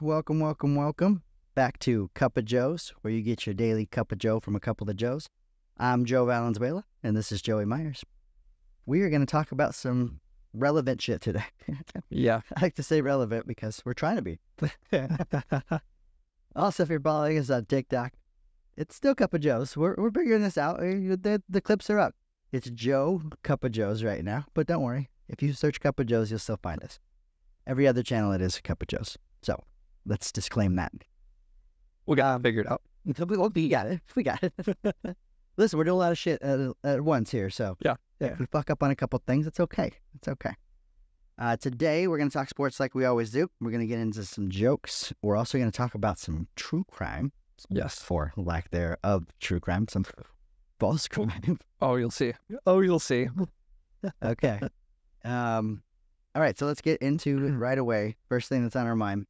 Welcome, welcome, welcome back to Cup of Joe's, where you get your daily cup of Joe from a couple of Joes. I'm Joe Valenzuela, and this is Joey Myers. We are going to talk about some relevant shit today. yeah. I like to say relevant because we're trying to be. also, if you're following us on TikTok, it's still Cup of Joe's. We're, we're figuring this out. Uh, the, the clips are up. It's Joe Cup of Joe's right now, but don't worry. If you search Cup of Joe's, you'll still find us. Every other channel, it is Cup of Joe's. So let's disclaim that. We got um, figured out. We, got it. We got it. Listen, we're doing a lot of shit at, at once here. So yeah. yeah. If we fuck up on a couple things, it's okay. It's okay. Uh, today, we're going to talk sports like we always do. We're going to get into some jokes. We're also going to talk about some true crime. Yes. For lack there of true crime, some false oh, crime. Oh, you'll see. Oh, you'll see. okay. Um, all right. So let's get into right away. First thing that's on our mind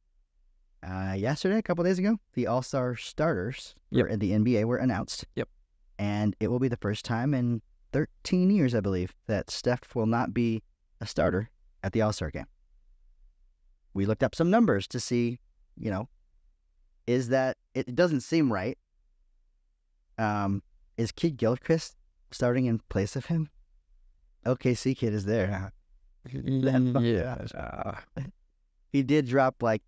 uh, yesterday, a couple days ago, the All Star starters yep. at the NBA were announced. Yep. And it will be the first time in 13 years, I believe, that Steph will not be a starter at the All Star game. We looked up some numbers to see, you know, is that it doesn't seem right. Um, is Kid Gilchrist starting in place of him? OKC Kid is there. Mm, yeah. he did drop like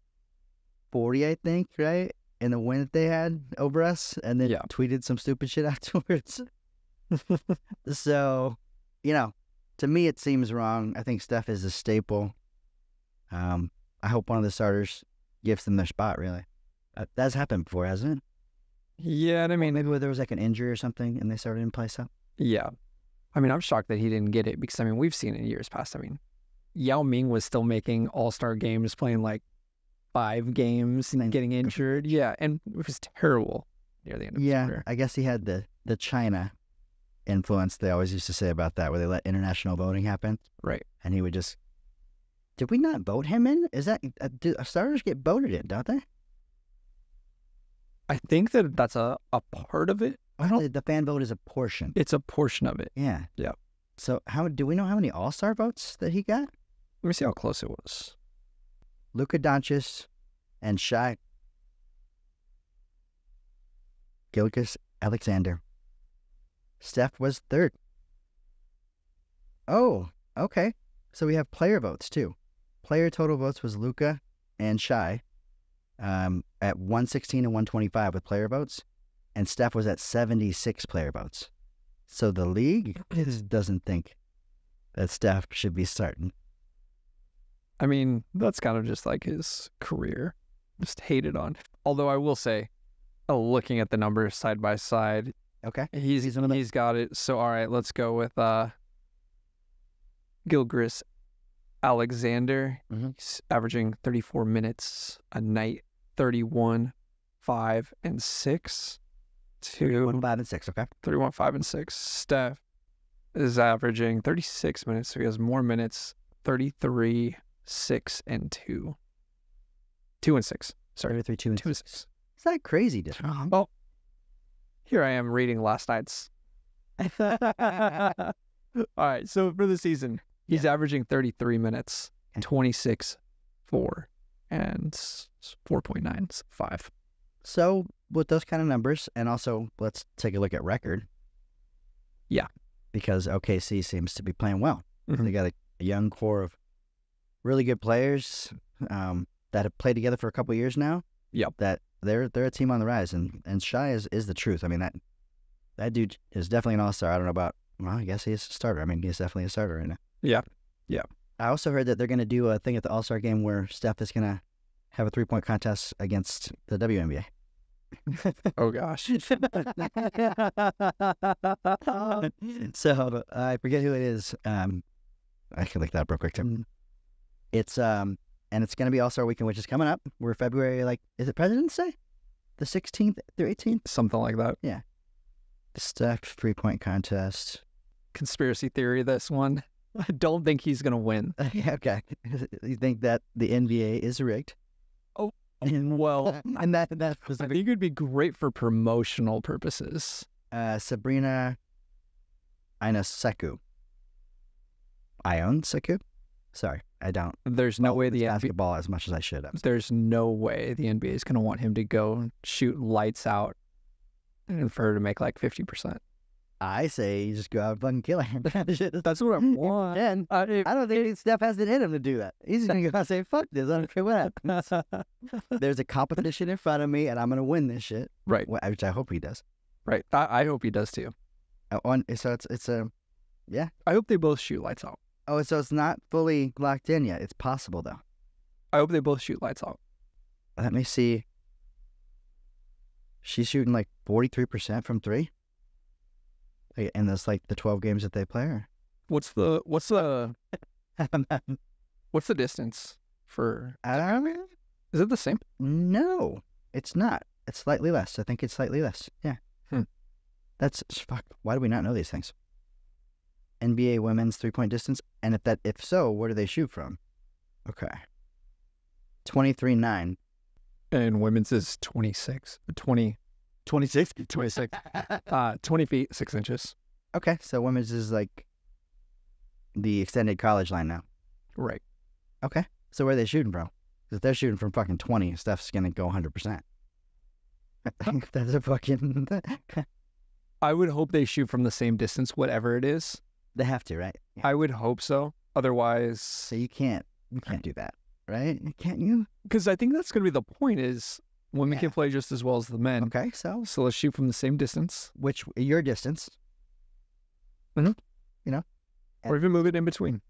40, I think, right? In the win that they had over us, and then yeah. tweeted some stupid shit afterwards. so, you know, to me, it seems wrong. I think Steph is a staple. Um, I hope one of the starters gives them their spot, really. Uh, that's happened before, hasn't it? Yeah, and I mean, maybe there was like an injury or something, and they started in place up. Yeah, I mean, I'm shocked that he didn't get it because I mean, we've seen in years past. I mean, Yao Ming was still making All Star games, playing like five games and getting injured. Yeah, and it was terrible near the end of yeah, his career. I guess he had the the China influence they always used to say about that, where they let international voting happen. Right. And he would just. Did we not vote him in? Is that uh, do uh, starters get voted in? Don't they? I think that that's a, a part of it. I don't. The fan vote is a portion. It's a portion of it. Yeah. Yeah. So how do we know how many All Star votes that he got? Let me see how close it was. Luka Doncic and Shai Gilgis Alexander. Steph was third. Oh, okay. So we have player votes too. Player total votes was Luca and Shai, um, at 116 and 125 with player votes, and Steph was at 76 player votes. So the league doesn't think that Steph should be starting. I mean, that's kind of just like his career, just hated on. Although I will say, uh, looking at the numbers side by side, okay, he's he's, he's got it. So all right, let's go with uh, Gilgris Alexander. Mm-hmm. He's averaging 34 minutes a night, 31, five and six. Two, and five and six. Okay, 31, five and six. Steph is averaging 36 minutes, so he has more minutes. 33 six, and two. Two and six. Sorry. Three, two, and, two and six. six. Is that crazy, Tom? Well, here I am reading last night's. All right. So for the season, he's yeah. averaging 33 minutes, 26, 4, and 4.9, 5. So with those kind of numbers, and also let's take a look at record. Yeah. Because OKC seems to be playing well. Mm-hmm. They got a, a young core of really good players um, that have played together for a couple years now. Yep. That they're they're a team on the rise, and and Shy is is the truth. I mean that that dude is definitely an all star. I don't know about well, I guess he's a starter. I mean, he's definitely a starter right now. Yeah. Yeah. I also heard that they're going to do a thing at the All Star game where Steph is going to have a three point contest against the WNBA. oh gosh. so I forget who it is. Um, I can look that up real quick. Too. Mm. It's um and it's going to be All Star Weekend, which is coming up. We're February like is it President's Day, the sixteenth through eighteenth, something like that. Yeah, stacked three point contest. Conspiracy theory. This one, I don't think he's going to win. yeah, okay. you think that the NBA is rigged? Oh, well, and that that I think would be great for promotional purposes. Uh, Sabrina Ina Seku. Ion Seku. Sorry, I don't. There's no way the basketball NBA, as much as I should. I'm there's no way the NBA is going to want him to go shoot lights out and for her to make like fifty percent. I say you just go out and fucking kill him. That's what I want. And uh, if, I don't think if, Steph has it in him to do that. He's going to go and say, fuck this. I don't care what happens. There's a competition in front of me, and I'm going to win this shit. Right. Which I hope he does. Right. I, I hope he does too. Uh, on, so it's, it's a, um, yeah. I hope they both shoot lights out. Oh, so it's not fully locked in yet. It's possible though. I hope they both shoot lights out. Let me see. She's shooting like forty three percent from three. And that's like the twelve games that they play. her. What's the what's the what's the distance for? I don't know. Is it the same? No, it's not. It's slightly less. I think it's slightly less. Yeah. Hmm. That's fuck. Why do we not know these things? NBA women's three point distance? And if that if so, where do they shoot from? Okay. Twenty three nine. And women's is 26, 20, 26? 26. uh, 20 feet, six inches. Okay. So women's is like the extended college line now. Right. Okay. So where are they shooting from? If they're shooting from fucking 20, Steph's going to go 100%. I think that's a fucking. I would hope they shoot from the same distance, whatever it is. They have to, right? I would hope so. Otherwise, so you can't you can't do that, right? Can't you? Because I think that's going to be the point: is women yeah. can play just as well as the men. Okay, so so let's shoot from the same distance, which your distance, mm-hmm. you know, or even move it in between.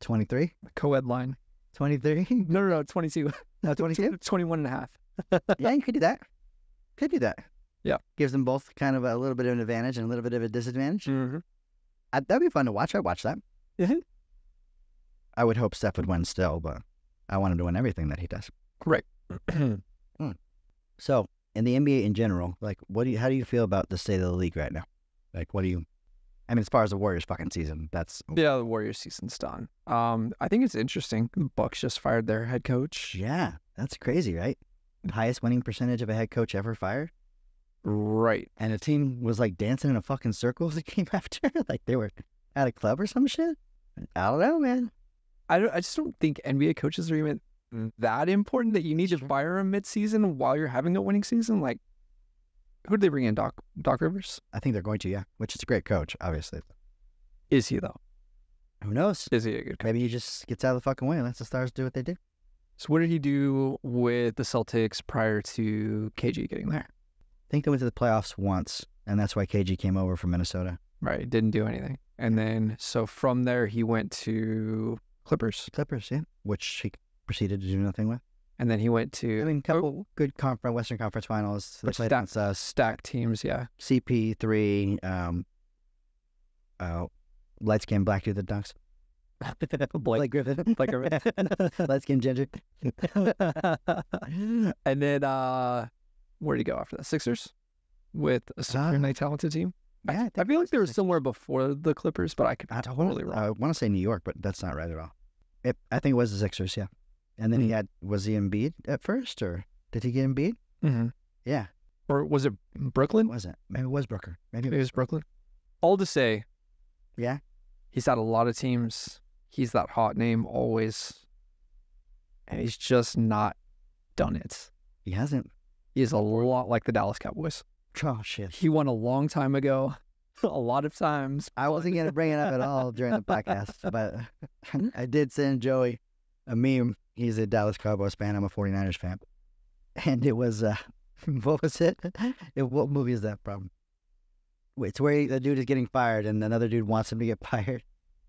Twenty three co-ed line. Twenty three? No, no, no, twenty two. No, twenty two. Twenty one and a half. yeah, you could do that. Could do that. Yeah, gives them both kind of a little bit of an advantage and a little bit of a disadvantage. Mm-hmm that'd be fun to watch. I'd watch that. I would hope Steph would win still, but I want him to win everything that he does. Right. Hmm. so, in the NBA in general, like, what do you? How do you feel about the state of the league right now? Like, what do you? I mean, as far as the Warriors fucking season, that's yeah, the Warriors season's done. Um, I think it's interesting. Bucks just fired their head coach. Yeah, that's crazy, right? Highest winning percentage of a head coach ever fired. Right. And the team was like dancing in a fucking circle as they came after. like they were at a club or some shit. I don't know, man. I don't. I just don't think NBA coaches are even that important that you need to fire a midseason while you're having a winning season. Like, who did they bring in? Doc Doc Rivers. I think they're going to. Yeah, which is a great coach, obviously. Is he though? Who knows? Is he a good? Coach? Maybe he just gets out of the fucking way and lets the stars do what they do. So, what did he do with the Celtics prior to KG getting there? think they went to the playoffs once, and that's why KG came over from Minnesota. Right, didn't do anything, and then so from there he went to Clippers. Clippers, yeah, which he proceeded to do nothing with. And then he went to. I mean, a couple oh, good conference, Western Conference Finals. They played stacked, uh, stacked teams, yeah. CP three, um, uh, light skin black dude the ducks. Boy, Blake Griffin. Blake Griffin. light skin ginger. and then uh, where he go after that? Sixers with a certainly ah. uh, talented team. Yeah, I, I feel like they were somewhere before the Clippers, but I could be I totally wrong. I want to say New York, but that's not right at all. It, I think it was the Sixers, yeah. And then mm-hmm. he hmm. had was he Embiid at first, or did he get Embiid? Mm-hmm. Yeah. Or was it Brooklyn? Was it? Maybe it was Brooker. Maybe, Maybe it was Brooklyn. All to say, yeah, he's had a lot of teams. He's that hot name always, and he's just not done it. He hasn't is a lot like the Dallas Cowboys. Oh shit! He won a long time ago, a lot of times. I wasn't going to bring it up at all during the podcast, but I did send Joey a meme. He's a Dallas Cowboys fan. I'm a 49ers fan, and it was uh, what was it? it? What movie is that from? It's where the dude is getting fired, and another dude wants him to get fired,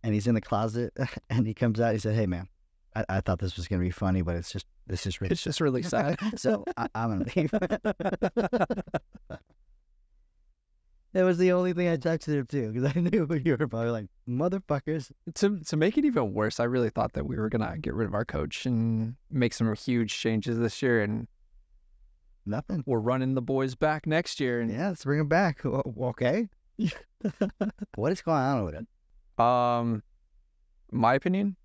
and he's in the closet, and he comes out. He said, "Hey man, I, I thought this was going to be funny, but it's just this is really it's just really sad. so I, am gonna leave. that was the only thing I texted him to because I knew you were probably like motherfuckers. To to make it even worse, I really thought that we were gonna get rid of our coach and make some huge changes this year, and nothing. We're running the boys back next year, and yeah, let's bring them back. Okay, what is going on with it? Um, my opinion,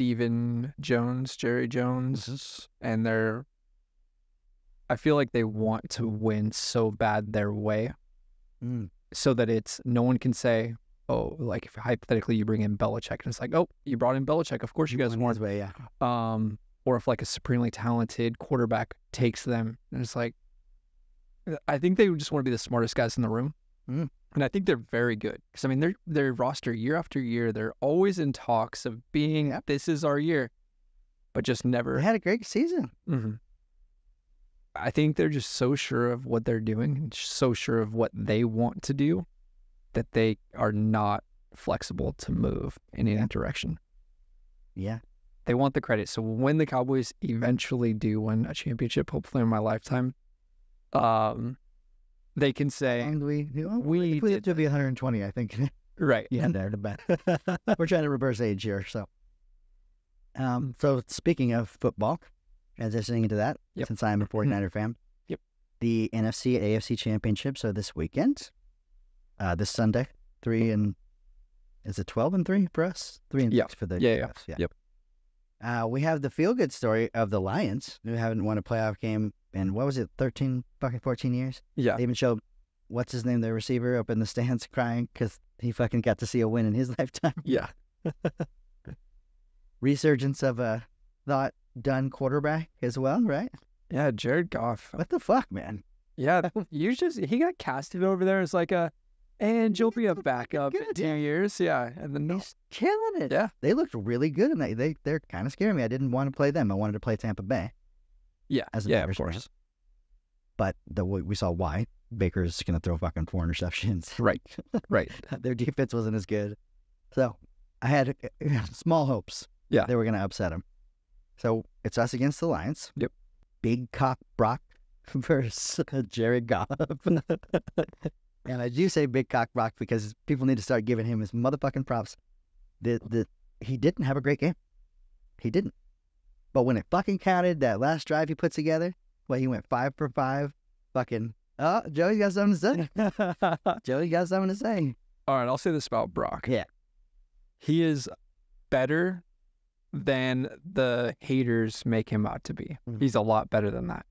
Stephen Jones, Jerry Jones, mm-hmm. and they're. I feel like they want to win so bad their way, mm. so that it's no one can say, "Oh, like if hypothetically you bring in Belichick, and it's like, oh, you brought in Belichick, of course you guys won." Way, yeah. Um, or if like a supremely talented quarterback takes them, and it's like, I think they just want to be the smartest guys in the room. Mm and I think they're very good because I mean their their roster year after year they're always in talks of being yep. this is our year, but just never they had a great season. Mm-hmm. I think they're just so sure of what they're doing and so sure of what they want to do that they are not flexible to move in yeah. direction. Yeah. They want the credit. So when the Cowboys eventually do win a championship, hopefully in my lifetime, um, they can say and we we put it to be 120 i think right yeah there the we're trying to reverse age here so um so speaking of football transitioning into that yep. since i'm a 49er fan yep the nfc afc championships are this weekend uh this sunday three and is it 12 and three for us three and yeah six for the yeah, yeah. yeah. yep uh, we have the feel good story of the Lions, who haven't won a playoff game and what was it, 13, fucking 14 years? Yeah. They even showed, what's his name, the receiver up in the stands crying because he fucking got to see a win in his lifetime. Yeah. Resurgence of a thought done quarterback as well, right? Yeah, Jared Goff. What the fuck, man? Yeah, you just, he got casted over there as like a, and you'll be a backup in two years. Yeah, and then he's killing it. Yeah, they looked really good, and they they they're kind of scaring me. I didn't want to play them. I wanted to play Tampa Bay. Yeah. As an yeah, of course. But the, we saw why Baker's going to throw fucking four interceptions. Right. Right. Their defense wasn't as good. So I had uh, small hopes. Yeah. They were going to upset them. So it's us against the Lions. Yep. Big cock Brock versus uh, Jerry Goff. and I do say big cock Brock because people need to start giving him his motherfucking props. The, the, he didn't have a great game. He didn't. But when it fucking counted, that last drive he put together, well, he went five for five. Fucking, oh, Joey's got something to say. joey got something to say. All right, I'll say this about Brock. Yeah. He is better than the haters make him out to be. Mm-hmm. He's a lot better than that.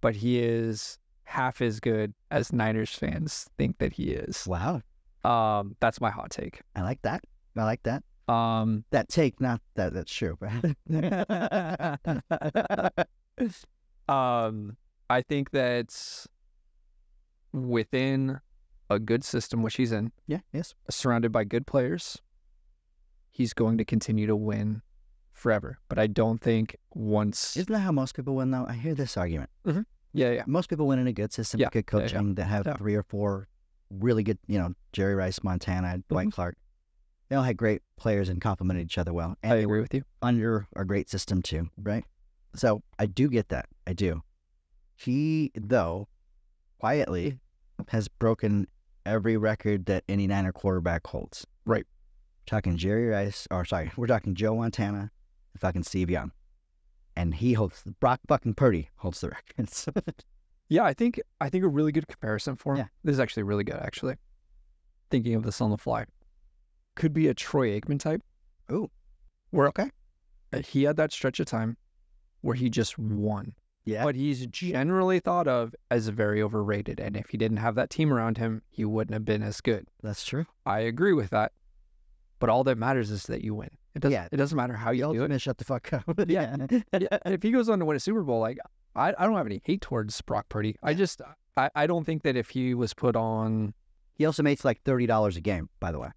But he is half as good as Niners fans think that he is. Wow. Um, that's my hot take. I like that. I like that. Um, that take, not that that's true. um, I think that within a good system, which he's in, yeah, yes, surrounded by good players, he's going to continue to win forever. But I don't think once. Isn't that how most people win, though? I hear this argument. Mm-hmm. Yeah, yeah. Most people win in a good system, yeah, good coaching, yeah, yeah. that have yeah. three or four really good, you know, Jerry Rice, Montana, Dwight mm-hmm. Clark they all had great players and complemented each other well. And I agree with you. Under a great system too, right? So I do get that. I do. He though quietly has broken every record that any Niner quarterback holds. Right. We're talking Jerry Rice, or sorry, we're talking Joe Montana, fucking Steve Young, and he holds Brock fucking Purdy holds the records. yeah, I think I think a really good comparison for him. Yeah. This is actually really good, actually. Thinking of this on the fly could be a Troy Aikman type. Oh, we're okay, uh, he had that stretch of time where he just won. Yeah, but he's generally thought of as very overrated, and if he didn't have that team around him, he wouldn't have been as good. That's true. I agree with that. But all that matters is that you win. It doesn't. Yeah. It doesn't matter how you do it. Shut the fuck up. yeah. If he goes on to win a Super Bowl, like I, I don't have any hate towards Brock Purdy. Yeah. I just I, I don't think that if he was put on, he also makes like thirty dollars a game. By the way,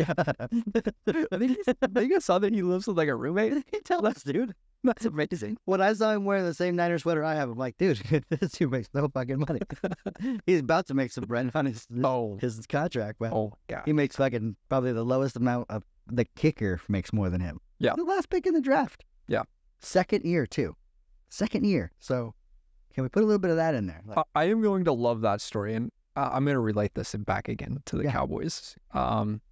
yeah. I think, I guys saw that he lives with like a roommate. He tell us, dude. That's amazing. When I saw him wearing the same Niner sweater I have, I'm like, dude, this dude makes no fucking money. He's about to make some bread on his oh. his contract. Well, oh, yeah. He makes fucking probably the lowest amount of the kicker makes more than him. Yeah. The last pick in the draft. Yeah. Second year, too. Second year. So can we put a little bit of that in there? Like, I am going to love that story. And uh, I'm going to relate this back again to the yeah. Cowboys. Um,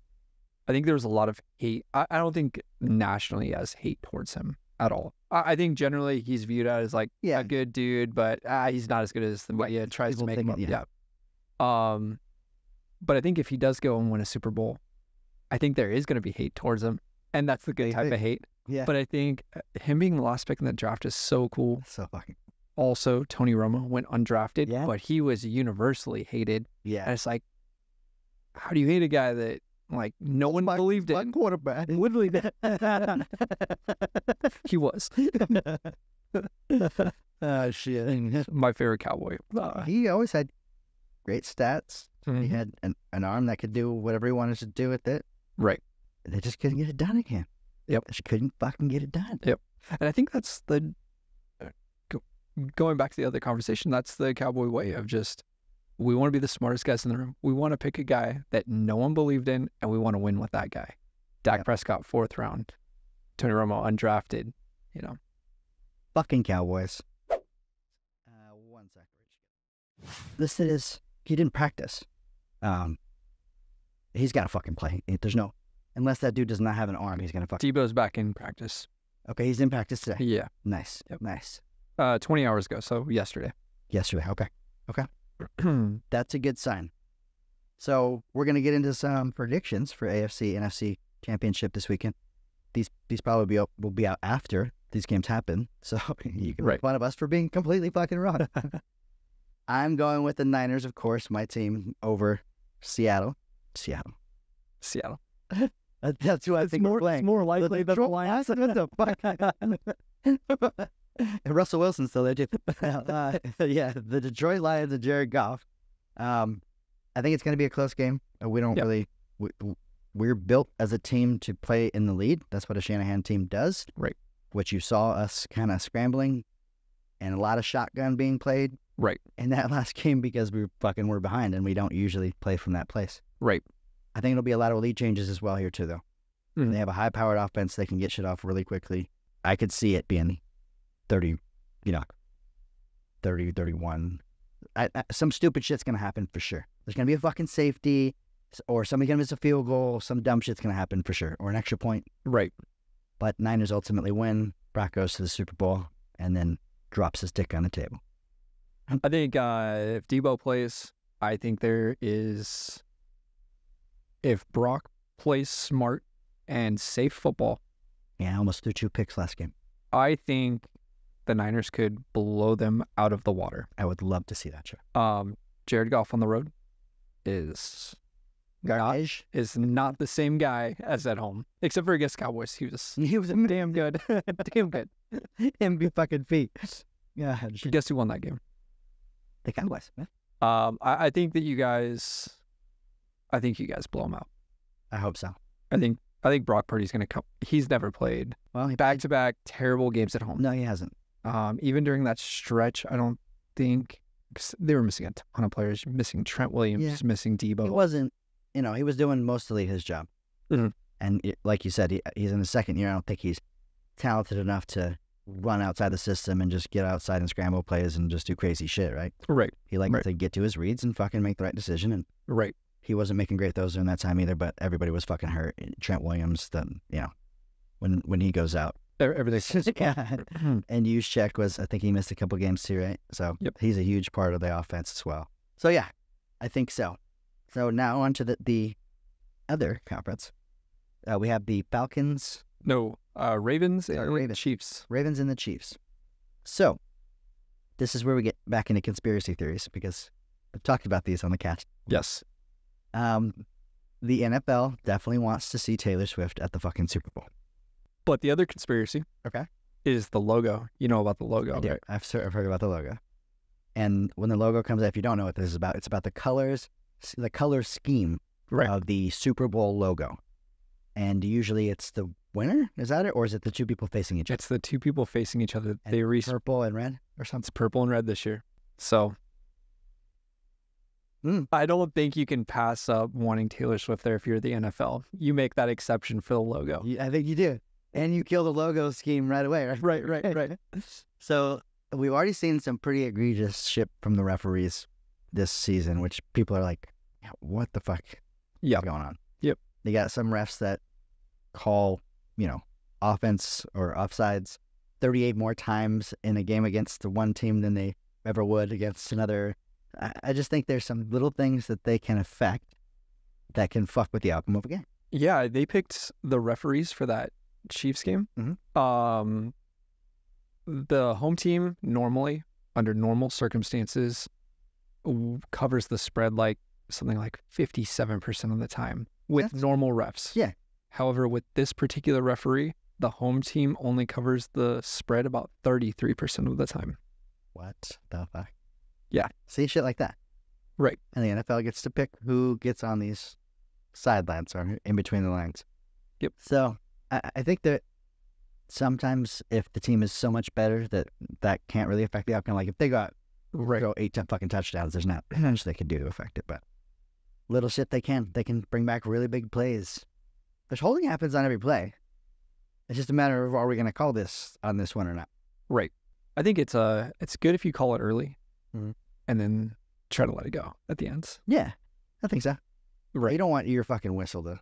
I think there was a lot of hate. I, I don't think nationally as hate towards him at all. I, I, think generally he's viewed as like yeah. a good dude, but uh, he's not as good as the way he tries People to make him. It, yeah. yeah. Um, but I think if he does go and win a Super Bowl, I think there is going to be hate towards him, and that's the good type of hate. Yeah. But I think uh, him being the last pick in the draft is so cool. so fucking. Also, Tony Romo went undrafted, yeah. but he was universally hated. Yeah. And it's like, how do you hate a guy that like no one my, believed my it. Quarterback Woodley. he was. oh shit! My favorite cowboy. Uh, he always had great stats. Mm-hmm. He had an, an arm that could do whatever he wanted to do with it. Right. And they just couldn't get it done again. Yep. They just couldn't fucking get it done. Yep. And I think that's the uh, going back to the other conversation. That's the cowboy way of just we want to be the smartest guys in the room. We want to pick a guy that no one believed in, and we want to win with that guy. Dak yeah. Prescott, fourth round. Tony Romo, undrafted. You know, fucking Cowboys. Uh, one second. This is he didn't practice. Um, he's got to fucking play. There's no unless that dude does not have an arm, he's gonna fuck. Tebow's back in practice. Okay, he's in practice today. Yeah. Nice. Yep. Nice. Uh, 20 hours ago, so yesterday. Yesterday. Okay. Okay. that's a good sign. So we're going to get into some predictions for AFC NFC championship this weekend. These these probably be up, will be out after these games happen, so you can right. make fun of us for being completely fucking wrong. I'm going with the Niners, of course, my team over Seattle. Seattle. Seattle. that's who I it's think more, we're playing. It's more likely the, than the Lions. what the fuck? Russell Wilson's still there too. uh, yeah, the Detroit Lions and Jared Goff. Um, I think it's going to be a close game. Uh, we don't yep. really. We, we're built as a team to play in the lead. That's what a Shanahan team does. Right. Which you saw us kind of scrambling, and a lot of shotgun being played. Right. In that last game because we fucking were behind and we don't usually play from that place. Right. I think it'll be a lot of lead changes as well here too, though. Mm-hmm. They have a high-powered offense; they can get shit off really quickly. I could see it being 30, you know, 30, 31. I, I, some stupid shit's going to happen for sure. There's going to be a fucking safety or somebody's going to miss a field goal. Some dumb shit's going to happen for sure or an extra point. Right. But Niners ultimately win. Brock goes to the Super Bowl and then drops his dick on the table. I think uh, if Debo plays, I think there is. If Brock plays smart and safe football. Yeah, I almost threw two picks last game. I think the Niners could blow them out of the water. I would love to see that show. Um, Jared Goff on the road is Garbage. Not, is not the same guy as at home, except for against Cowboys. He was he was damn good, damn good. MB fucking feet. Yeah. Guess who won that game? The Cowboys. Man. Um, I, I think that you guys, I think you guys blow him out. I hope so. I think I think Brock Purdy's going to come. He's never played. Well, he back to back terrible games at home. No, he hasn't. Um, even during that stretch, I don't think they were missing a ton of players, missing Trent Williams, yeah. missing Debo. It wasn't, you know, he was doing mostly his job. Mm-hmm. And it, like you said, he, he's in the second year. I don't think he's talented enough to run outside the system and just get outside and scramble plays and just do crazy shit, right? Right. He likes right. to get to his reads and fucking make the right decision. And right. He wasn't making great throws during that time either, but everybody was fucking hurt. Trent Williams, then you know, when when he goes out, Everything's yeah. Hmm. and check was, I think he missed a couple games too, right? So yep. he's a huge part of the offense as well. So yeah, I think so. So now on to the, the other conference. Uh, we have the Falcons. No, uh, Ravens and Ravens. Chiefs. Ravens and the Chiefs. So this is where we get back into conspiracy theories because I've talked about these on the cast. Yes. Um, the NFL definitely wants to see Taylor Swift at the fucking Super Bowl. But the other conspiracy Okay. is the logo. You know about the logo, I do. right? I've, I've heard about the logo. And when the logo comes out, if you don't know what this is about, it's about the colors, the color scheme Right. of the Super Bowl logo. And usually it's the winner, is that it? Or is it the two people facing each other? It's the two people facing each other. And They research Purple and red or something? it's purple and red this year. So hmm. I don't think you can pass up wanting Taylor Swift there if you're the NFL. You make that exception for the logo. I think you do and you kill the logo scheme right away, right? Right, right, right. so we've already seen some pretty egregious shit from the referees this season, which people are like, "What the fuck? Yeah, going on." Yep. They got some refs that call, you know, offense or offsides 38 more times in a game against the one team than they ever would against another. I just think there's some little things that they can affect that can fuck with the outcome of a game. Yeah, they picked the referees for that Chiefs game. Mm-hmm. Um, the home team normally, under normal circumstances, w- covers the spread like something like 57% of the time with That's... normal refs. Yeah. However, with this particular referee, the home team only covers the spread about 33% of the time. What the fuck? Yeah. See shit like that. Right. And the NFL gets to pick who gets on these sidelines or in between the lines. Yep. So I, I think that sometimes if the team is so much better that that can't really affect the outcome. Like if they got right. throw eight ten fucking touchdowns, there's not much they can do to affect it. But little shit they can. They can bring back really big plays. There's holding happens on every play. It's just a matter of are we going to call this on this one or not. Right. I think it's uh it's good if you call it early, mm-hmm. and then try to let it go at the end. Yeah, I think so. Right. You don't want your fucking whistle to.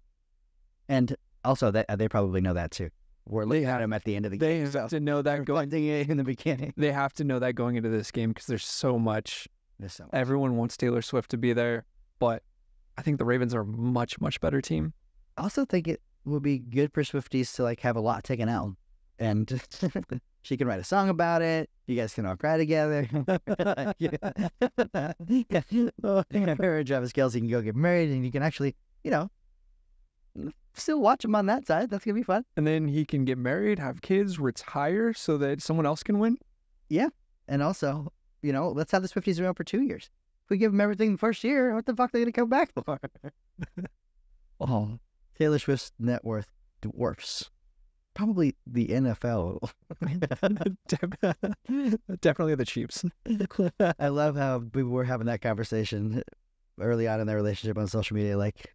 And also, that, uh, they probably know that too. We're looking they at them at the end of the they game. They have so. to know that going in the beginning. They have to know that going into this game because there's so much. There's so much. Everyone wants Taylor Swift to be there, but I think the Ravens are a much much better team. I also think it would be good for Swifties to like have a lot taken out, and she can write a song about it. You guys can all cry together. Yeah, Her and Travis Kelsey can go get married, and you can actually, you know, still watch him on that side. That's gonna be fun. And then he can get married, have kids, retire, so that someone else can win. Yeah, and also, you know, let's have the Swifties around for two years. If we give them everything the first year, what the fuck are they gonna come back for? oh, Taylor Swift's net worth dwarfs probably the NFL. Definitely the Chiefs. I love how we were having that conversation early on in their relationship on social media, like,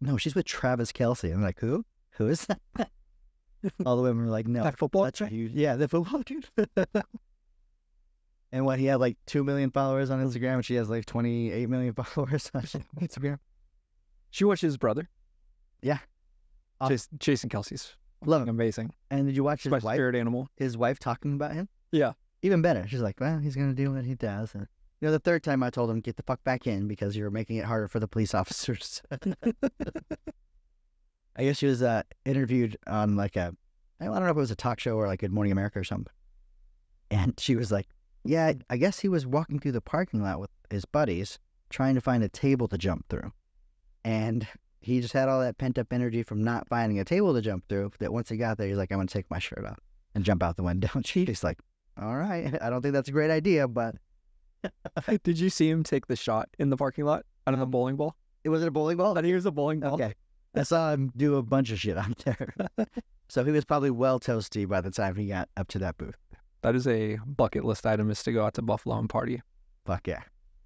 no, she's with Travis Kelsey. I'm like, who? Who is that? All the women were like, no. That football that's right. Yeah, the football dude. and what, he had like 2 million followers on Instagram, and she has like 28 million followers on Instagram. She watches his brother. Yeah. Uh, Jason, Jason Kelsey's. Love him. Amazing. And did you watch his wife? spirit animal. His wife talking about him? Yeah. Even better. She's like, well, he's going to do what he does. And you know, the third time I told him, get the fuck back in because you're making it harder for the police officers. I guess she was uh, interviewed on like a, I don't know if it was a talk show or like Good Morning America or something. And she was like, yeah, I guess he was walking through the parking lot with his buddies trying to find a table to jump through. And he just had all that pent up energy from not finding a table to jump through that once he got there, he's like, I'm going to take my shirt off and jump out the window. she's like, all right, I don't think that's a great idea, but Did you see him take the shot in the parking lot out of the bowling ball? It was it a bowling ball? think he was a bowling ball. Okay. I saw him do a bunch of shit out there. so he was probably well toasty by the time he got up to that booth. That is a bucket list item is to go out to Buffalo and party. Fuck yeah.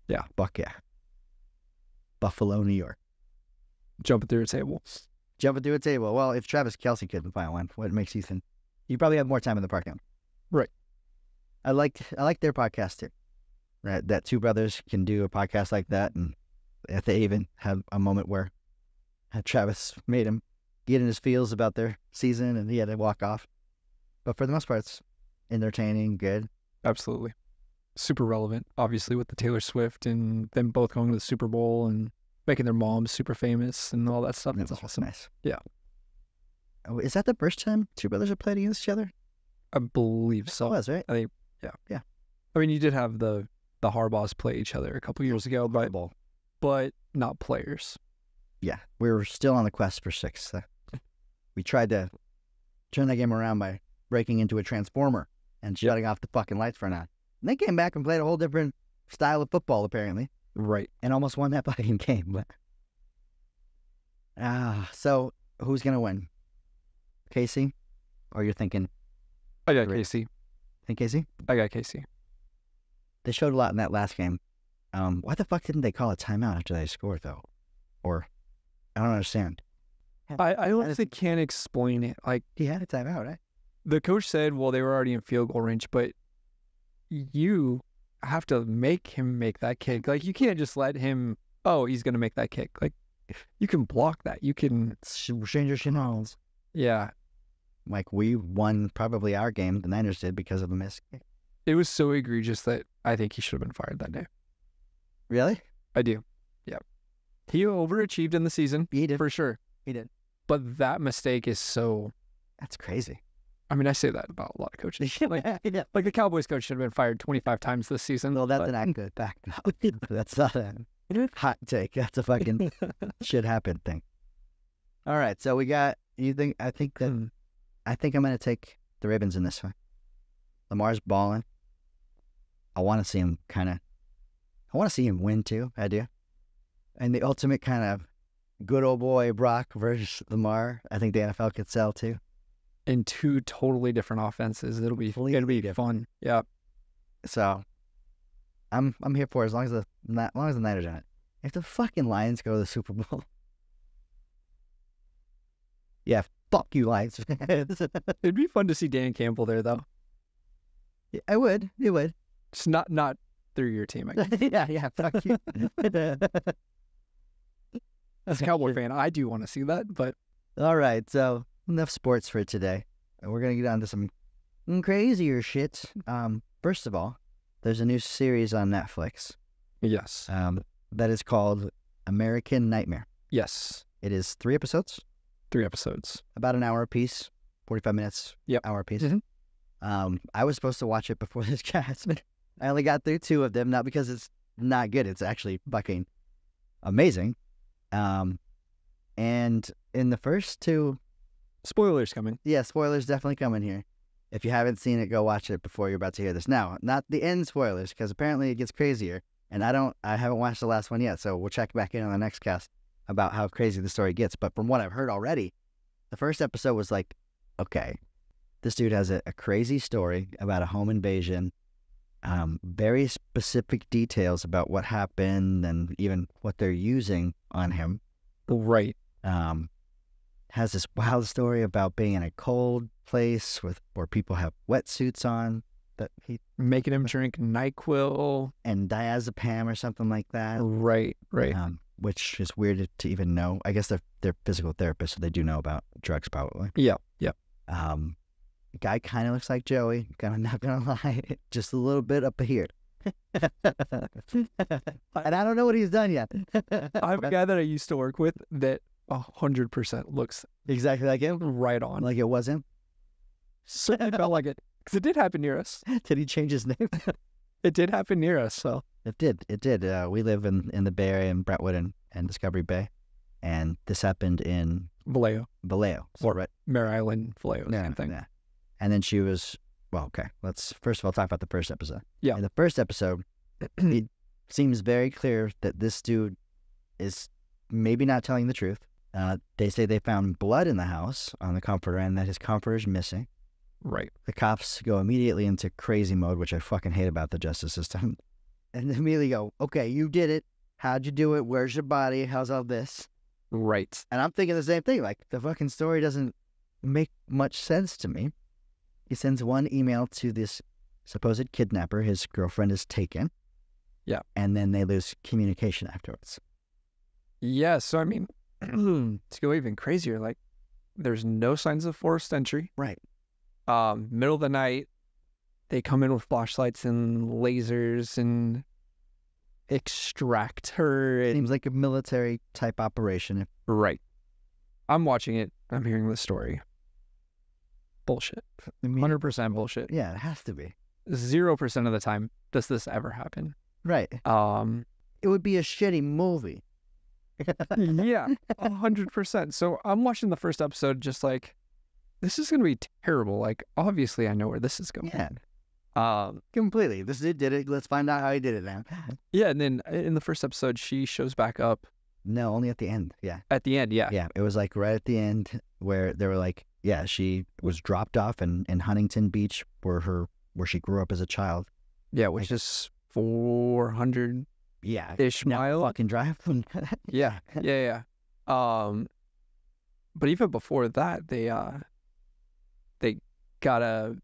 Yeah. Fuck yeah. Buffalo, New York. Jumping through a table. Jumping through a table. Well, if Travis Kelsey couldn't find one, what makes you think? You probably have more time in the parking lot. Right. I like I like their podcast too that, that two brothers can do a podcast like that. And if they even have a moment where uh, Travis made him get in his feels about their season and he had to walk off. But for the most part, it's entertaining, good. Absolutely. Super relevant, obviously, with the Taylor Swift and them both going to the Super Bowl and making their moms super famous and all that stuff. That's awesome. Nice. Yeah. Oh, is that the first time two brothers have played against each other? I believe so. It was, right? I mean, yeah. Yeah. I mean, you did have the the Harbaughs play each other a couple years ago, but but not players. Yeah, we were still on the quest for six. we tried to turn that game around by breaking into a transformer and shutting off the fucking lights for an hour. And they came back and played a whole different style of football, apparently. Right. And almost won that fucking game. But ah, so who's gonna win, Casey? Or you're thinking? I got Casey. Think Casey? I got Casey. They showed a lot in that last game. Um, why the fuck didn't they call a timeout after they scored though? Or I don't understand. I, I honestly can't explain it. Like he had a timeout, right? The coach said, "Well, they were already in field goal range, but you have to make him make that kick. Like you can't just let him. Oh, he's gonna make that kick. Like you can block that. You can change your channels. Yeah, like we won probably our game. The Niners did because of a missed kick. It was so egregious that I think he should have been fired that day. Really? I do. Yeah. He overachieved in the season. He did. For sure. He did. But that mistake is so. That's crazy. I mean, I say that about a lot of coaches. Like, yeah. like the Cowboys coach should have been fired 25 times this season. Well, that's but... an good back. that's not a hot take. That's a fucking shit happen thing. All right. So we got, you think, I think that, hmm. I think I'm going to take the Ravens in this one. Lamar's balling. I want to see him kind of, I want to see him win too. I do. And the ultimate kind of good old boy Brock versus Lamar, I think the NFL could sell too. In two totally different offenses, it'll be Completely it'll be different. fun. Yeah. So, I'm I'm here for it as long as the as long as the Niners on it. If the fucking Lions go to the Super Bowl, yeah, fuck you, Lions. It'd be fun to see Dan Campbell there, though. Yeah, I would. It would. It's not not through your team. I yeah, yeah. Fuck you. As a Cowboy fan, I do want to see that, but all right. So enough sports for today. We're gonna get on to some crazier shit. Um, first of all, there's a new series on Netflix. Yes. Um, that is called American Nightmare. Yes. It is three episodes. Three episodes. About an hour apiece. Forty-five minutes. Yep. Hour piece. Mm-hmm. Um, I was supposed to watch it before this cast, I only got through two of them, not because it's not good. It's actually fucking amazing. Um, and in the first two, spoilers coming. Yeah, spoilers definitely coming here. If you haven't seen it, go watch it before you're about to hear this. Now, not the end spoilers, because apparently it gets crazier. And I don't, I haven't watched the last one yet, so we'll check back in on the next cast about how crazy the story gets. But from what I've heard already, the first episode was like, okay, this dude has a, a crazy story about a home invasion um, very specific details about what happened and even what they're using on him. Right. Um, has this wild story about being in a cold place with where people have wetsuits on that he making him drink Nyquil and diazepam or something like that. Right, right. Um, which is weird to even know. I guess they're they're physical therapists, so they do know about drugs probably. Yeah, yeah. Um, guy kind of looks like Joey. Kind of not gonna lie, just a little bit up here. and I don't know what he's done yet. i have a guy that I used to work with that hundred percent looks exactly like him, right on, like it was him. Certainly felt like it because it did happen near us. Did he change his name? it did happen near us. So it did. It did. Uh, we live in in the Bay Area in Brentwood and, and Discovery Bay, and this happened in Vallejo, Vallejo, so, or right. Mare Island, Vallejo, yeah, same thing. Yeah. And then she was, well, okay, let's first of all talk about the first episode. Yeah. In the first episode, it seems very clear that this dude is maybe not telling the truth. Uh, they say they found blood in the house on the comforter and that his comforter is missing. Right. The cops go immediately into crazy mode, which I fucking hate about the justice system. And immediately go, okay, you did it. How'd you do it? Where's your body? How's all this? Right. And I'm thinking the same thing. Like, the fucking story doesn't make much sense to me. He sends one email to this supposed kidnapper. His girlfriend is taken. Yeah. And then they lose communication afterwards. Yeah. So, I mean, to go even crazier, like there's no signs of forced entry. Right. Um, middle of the night, they come in with flashlights and lasers and extract her. And... Seems like a military type operation. Right. I'm watching it. I'm hearing the story bullshit. 100% bullshit. Yeah, it has to be. 0% of the time does this ever happen. Right. Um it would be a shitty movie. yeah, 100%. So I'm watching the first episode just like this is going to be terrible. Like obviously I know where this is going. Yeah. Um completely. This it. did it. Let's find out how he did it now. yeah, and then uh, in the first episode she shows back up. No, only at the end. Yeah. At the end, yeah. Yeah, it was like right at the end where they were like yeah, she was dropped off in, in Huntington Beach where her where she grew up as a child. Yeah, which like, is four hundred yeah ish mile fucking drive. yeah, yeah, yeah. Um, but even before that, they uh, they got a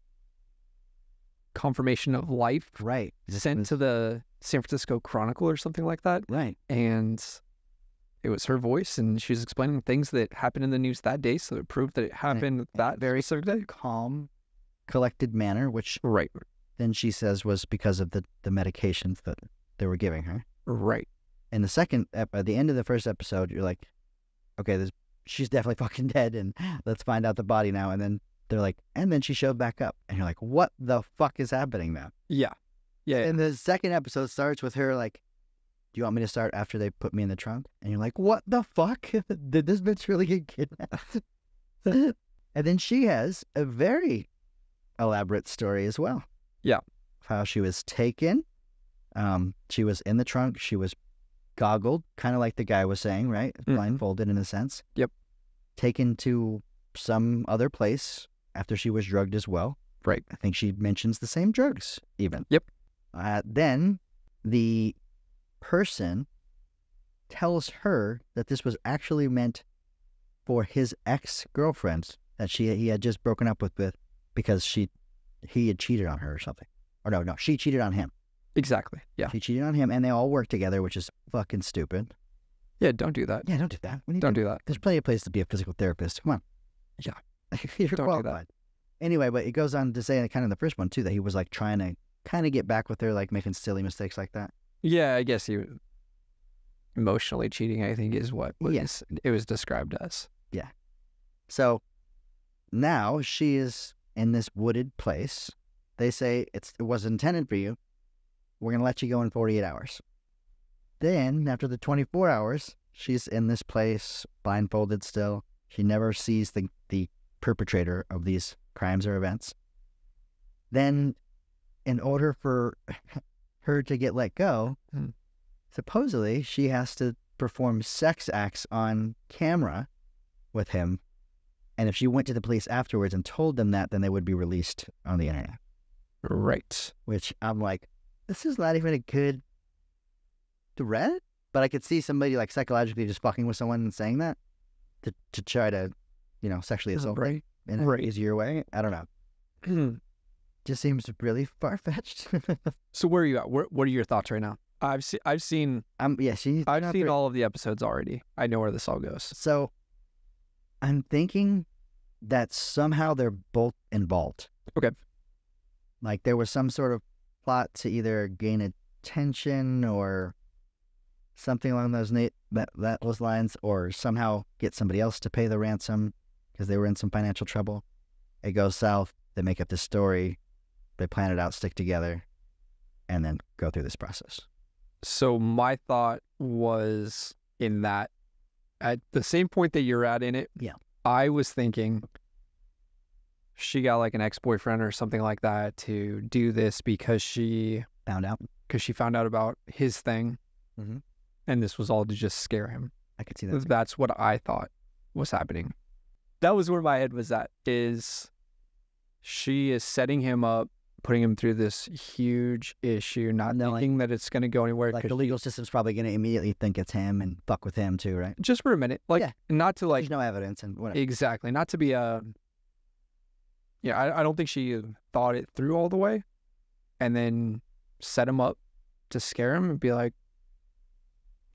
confirmation of life right sent was... to the San Francisco Chronicle or something like that. Right, and it was her voice and she was explaining things that happened in the news that day. So it proved that it happened and, that very certain day. Calm, collected manner, which right then she says was because of the, the medications that they were giving her. Right. And the second, at the end of the first episode, you're like, okay, this, she's definitely fucking dead and let's find out the body now. And then they're like, and then she showed back up. And you're like, what the fuck is happening now? Yeah. Yeah. And the second episode starts with her like do you want me to start after they put me in the trunk? And you're like, what the fuck? Did this bitch really get kidnapped? and then she has a very elaborate story as well. Yeah. How she was taken. Um, she was in the trunk. She was goggled, kind of like the guy was saying, right? Mm-hmm. Blindfolded in a sense. Yep. Taken to some other place after she was drugged as well. Right. I think she mentions the same drugs even. Yep. Uh, then the person tells her that this was actually meant for his ex girlfriend that she he had just broken up with, with because she he had cheated on her or something. Or no, no, she cheated on him. Exactly. Yeah. She cheated on him and they all work together, which is fucking stupid. Yeah, don't do that. Yeah, don't do that. Don't to, do that. There's plenty of places to be a physical therapist. Come on. Yeah. You're don't qualified. Do that. Anyway, but it goes on to say kind of the first one too, that he was like trying to kind of get back with her, like making silly mistakes like that. Yeah, I guess he emotionally cheating. I think is what was, yes it was described as. Yeah. So now she is in this wooded place. They say it's it was intended for you. We're gonna let you go in forty eight hours. Then after the twenty four hours, she's in this place blindfolded still. She never sees the the perpetrator of these crimes or events. Then, in order for her to get let go, hmm. supposedly she has to perform sex acts on camera with him. And if she went to the police afterwards and told them that, then they would be released on the internet. Right. Which I'm like, this is not even a good threat. But I could see somebody like psychologically just fucking with someone and saying that to, to try to, you know, sexually assault right. in an right. easier way. I don't know. Hmm just seems really far fetched. so where are you at? Where, what are your thoughts right now? I've seen. I've seen. Um. Yeah. She. I've seen through. all of the episodes already. I know where this all goes. So, I'm thinking that somehow they're both involved. Okay. Like there was some sort of plot to either gain attention or something along those na- that that those lines, or somehow get somebody else to pay the ransom because they were in some financial trouble. It goes south. They make up this story they plan it out, stick together, and then go through this process. So my thought was in that at the same point that you're at in it. Yeah. I was thinking she got like an ex-boyfriend or something like that to do this because she found out because she found out about his thing mm-hmm. and this was all to just scare him i could see that that's what i thought was happening that was where my head was at is she is setting him up putting him through this huge issue, not Knowing- thinking that it's going to go anywhere. Like the legal system's probably going to immediately think it's him and fuck with him too, right? just for a minute, like Yeah. not to like There's no evidence and whatever. exactly not to be a. Um, mm-hmm. Yeah, I, I don't think she thought it through all the way, and then set him up to scare him and be like,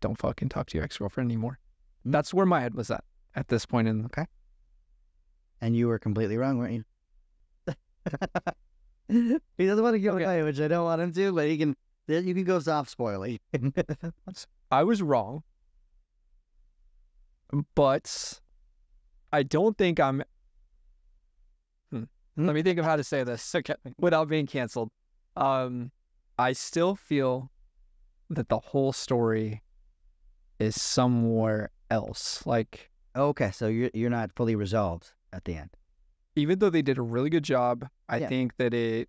"Don't fucking talk to your ex girlfriend anymore." Mm. That's where my head was at at this point in okay. and you were completely wrong, weren't you? he doesn't want to give okay. away, which I don't want him to, but he can. You can go soft spoily. I was wrong, but I don't think I'm. Hmm, hmm. Let me think of how to say this okay. without being canceled. Um, I still feel that the whole story is somewhere else. Like, okay, so you're you're not fully resolved at the end even though they did a really good job, I yeah. think that it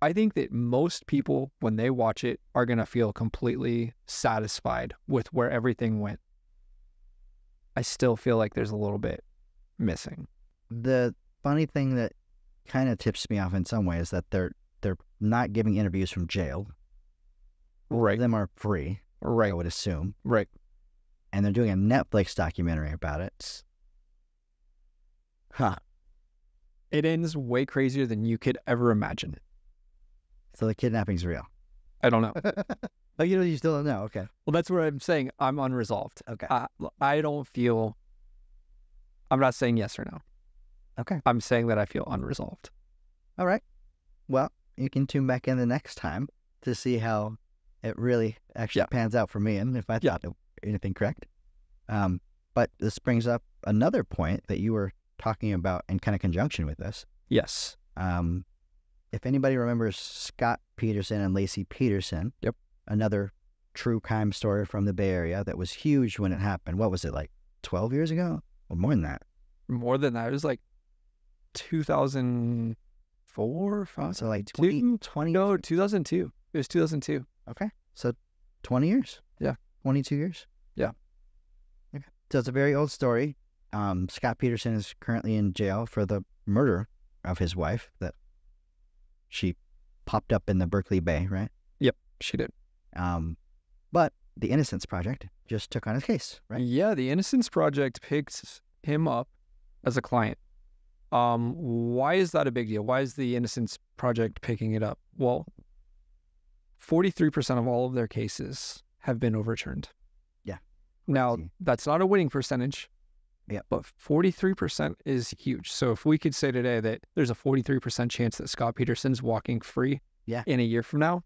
I think that most people when they watch it are going to feel completely satisfied with where everything went. I still feel like there's a little bit missing. The funny thing that kind of tips me off in some way is that they're they're not giving interviews from jail. Right. Them are free. Right. I would assume. Right. And they're doing a Netflix documentary about it. Huh it ends way crazier than you could ever imagine. So the kidnapping's real. I don't know. But oh, you know, you still don't know. Okay. Well, that's what I'm saying. I'm unresolved. Okay. I, I don't feel. I'm not saying yes or no. Okay. I'm saying that I feel unresolved. All right. Well, you can tune back in the next time to see how it really actually yeah. pans out for me and if I thought yeah. anything correct. Um, but this brings up another point that you were talking about in kind of conjunction with this. Yes. Um, if anybody remembers Scott Peterson and Lacey Peterson, yep, another true crime story from the Bay Area that was huge when it happened. What was it like? Twelve years ago? or more than that. More than that. It was like two thousand four, five. So like 20, two, 20 No, two thousand two. It was two thousand two. Okay, so twenty years. Yeah, twenty two years. Yeah. Okay. So it's a very old story. Um, Scott Peterson is currently in jail for the murder of his wife that she popped up in the Berkeley Bay, right? Yep, she did. Um, but the Innocence Project just took on his case, right? Yeah, the Innocence Project picked him up as a client. Um, why is that a big deal? Why is the Innocence Project picking it up? Well, 43% of all of their cases have been overturned. Yeah. Now, that's not a winning percentage. Yeah. But 43% is huge. So if we could say today that there's a 43% chance that Scott Peterson's walking free yeah. in a year from now,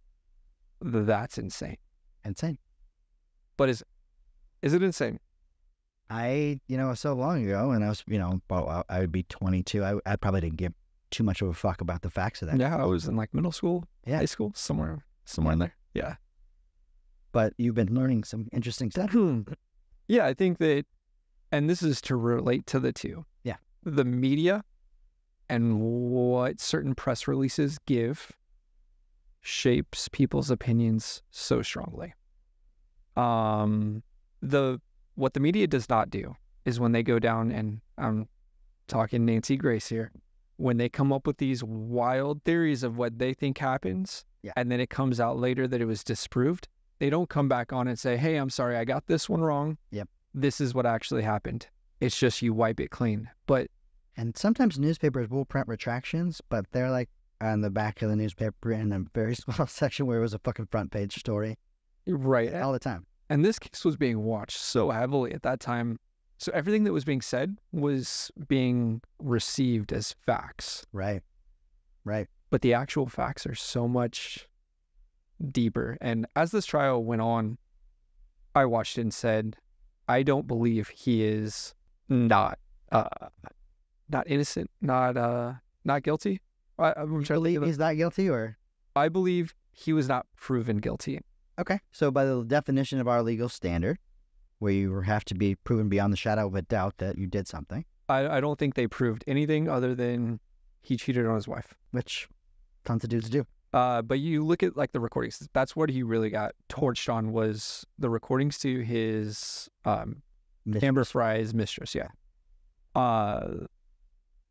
that's insane. Insane. But is is it insane? I, you know, so long ago, and I was, you know, well, I would be 22. I, I probably didn't give too much of a fuck about the facts of that. Yeah, I was in like middle school, yeah. high school, somewhere, somewhere in there. Yeah. But you've been learning some interesting stuff. Hmm. yeah, I think that and this is to relate to the two. Yeah. The media and what certain press releases give shapes people's opinions so strongly. Um, the what the media does not do is when they go down and I'm talking Nancy Grace here, when they come up with these wild theories of what they think happens, yeah. and then it comes out later that it was disproved, they don't come back on and say, "Hey, I'm sorry, I got this one wrong." Yep this is what actually happened. It's just you wipe it clean. But and sometimes newspapers will print retractions, but they're like on the back of the newspaper in a very small section where it was a fucking front page story. Right. All the time. And this case was being watched so heavily at that time. So everything that was being said was being received as facts. Right. Right. But the actual facts are so much deeper. And as this trial went on, I watched and said, I don't believe he is not uh, not innocent, not uh, not guilty. I, I'm you believe he's not guilty, or I believe he was not proven guilty. Okay, so by the definition of our legal standard, where you have to be proven beyond the shadow of a doubt that you did something, I, I don't think they proved anything other than he cheated on his wife, which tons of dudes do. Uh, but you look at like the recordings. That's what he really got torched on was the recordings to his um, mistress. Amber Fry's mistress. Yeah. Uh,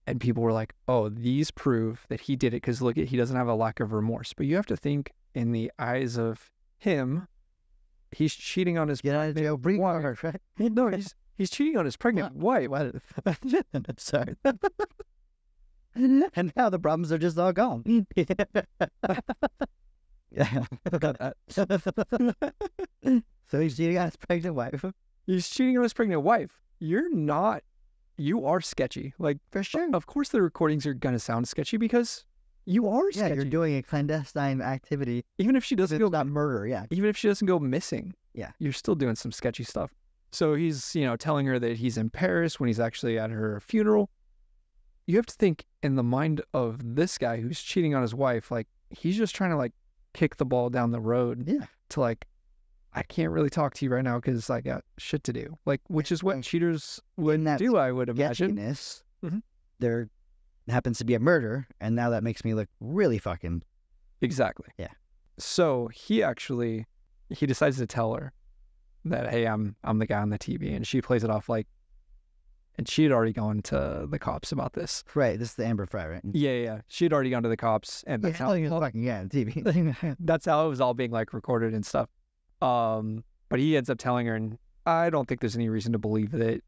and people were like, "Oh, these prove that he did it because look at he doesn't have a lack of remorse." But you have to think in the eyes of him. He's cheating on his Get out of jail free card, right? No, he's he's cheating on his pregnant what? wife. Sorry. and now the problems are just all gone. yeah. so he's cheating on his pregnant wife. He's cheating on his pregnant wife. You're not. You are sketchy. Like for sure. Of course, the recordings are gonna sound sketchy because you are. Yeah, sketchy. you're doing a clandestine activity. Even if she doesn't go not murder. Yeah. Even if she doesn't go missing. Yeah. You're still doing some sketchy stuff. So he's, you know, telling her that he's in Paris when he's actually at her funeral you have to think in the mind of this guy who's cheating on his wife, like he's just trying to like kick the ball down the road yeah. to like I can't really talk to you right now because I got shit to do. Like, which is what cheaters would that do, I would imagine. Mm-hmm. There happens to be a murder, and now that makes me look really fucking. Exactly. Yeah. So he actually he decides to tell her that hey, I'm I'm the guy on the TV, and she plays it off like and she had already gone to the cops about this. Right. This is the Amber Fry, right? Yeah, yeah. She had already gone to the cops, and that's yeah, how fucking yeah, TV. that's how it was all being like recorded and stuff. Um, but he ends up telling her, and I don't think there's any reason to believe that,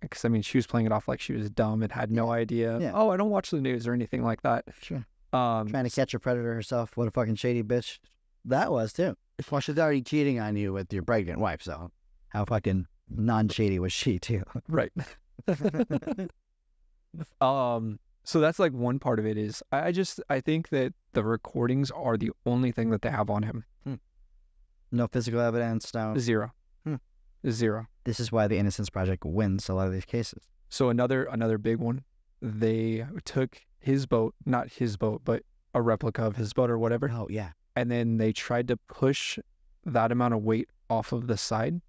because I mean, she was playing it off like she was dumb and had no yeah. idea. Yeah. Oh, I don't watch the news or anything like that. Sure. Um, Trying to catch a predator herself. What a fucking shady bitch that was too. Well, she's already cheating on you with your pregnant wife, so how fucking non shady was she too? Right. um, so that's like one part of it is I, just I think that the recordings are the only thing that they have on him. Hmm. No physical evidence, no zero, hmm. zero. This is why the Innocence Project wins a lot of these cases. So another another big one, they took his boat, not his boat, but a replica of his boat or whatever. Oh yeah. And then they tried to push that amount of weight off of the side.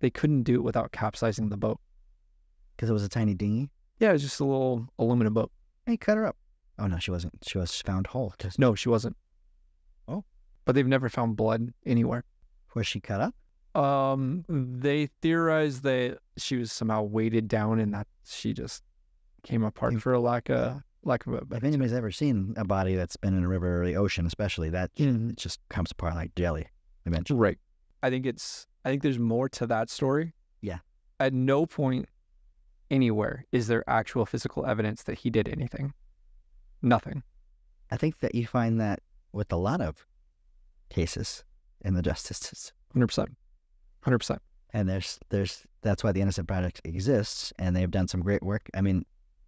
They couldn't do it without capsizing the boat. Because it was a tiny dinghy. Yeah, it was just a little aluminum boat. Hey, cut her up. Oh no, she wasn't. She was found whole. No, she wasn't. Oh, but they've never found blood anywhere. Was she cut up? Um, they theorized that she was somehow weighted down and that she just came apart if, for a lack of uh, lack of. A, if anybody's ever seen a body that's been in a river or the ocean, especially that, mm it just comes apart like jelly eventually. Right. I think it's. I think there's more to that story. Yeah. At no point anywhere is there actual physical evidence that he did anything. Nothing. I think that you find that with a lot of cases in the justice system. 100%. 100%. And there's, there's, that's why the Innocent Project exists. And they've done some great work. I mean,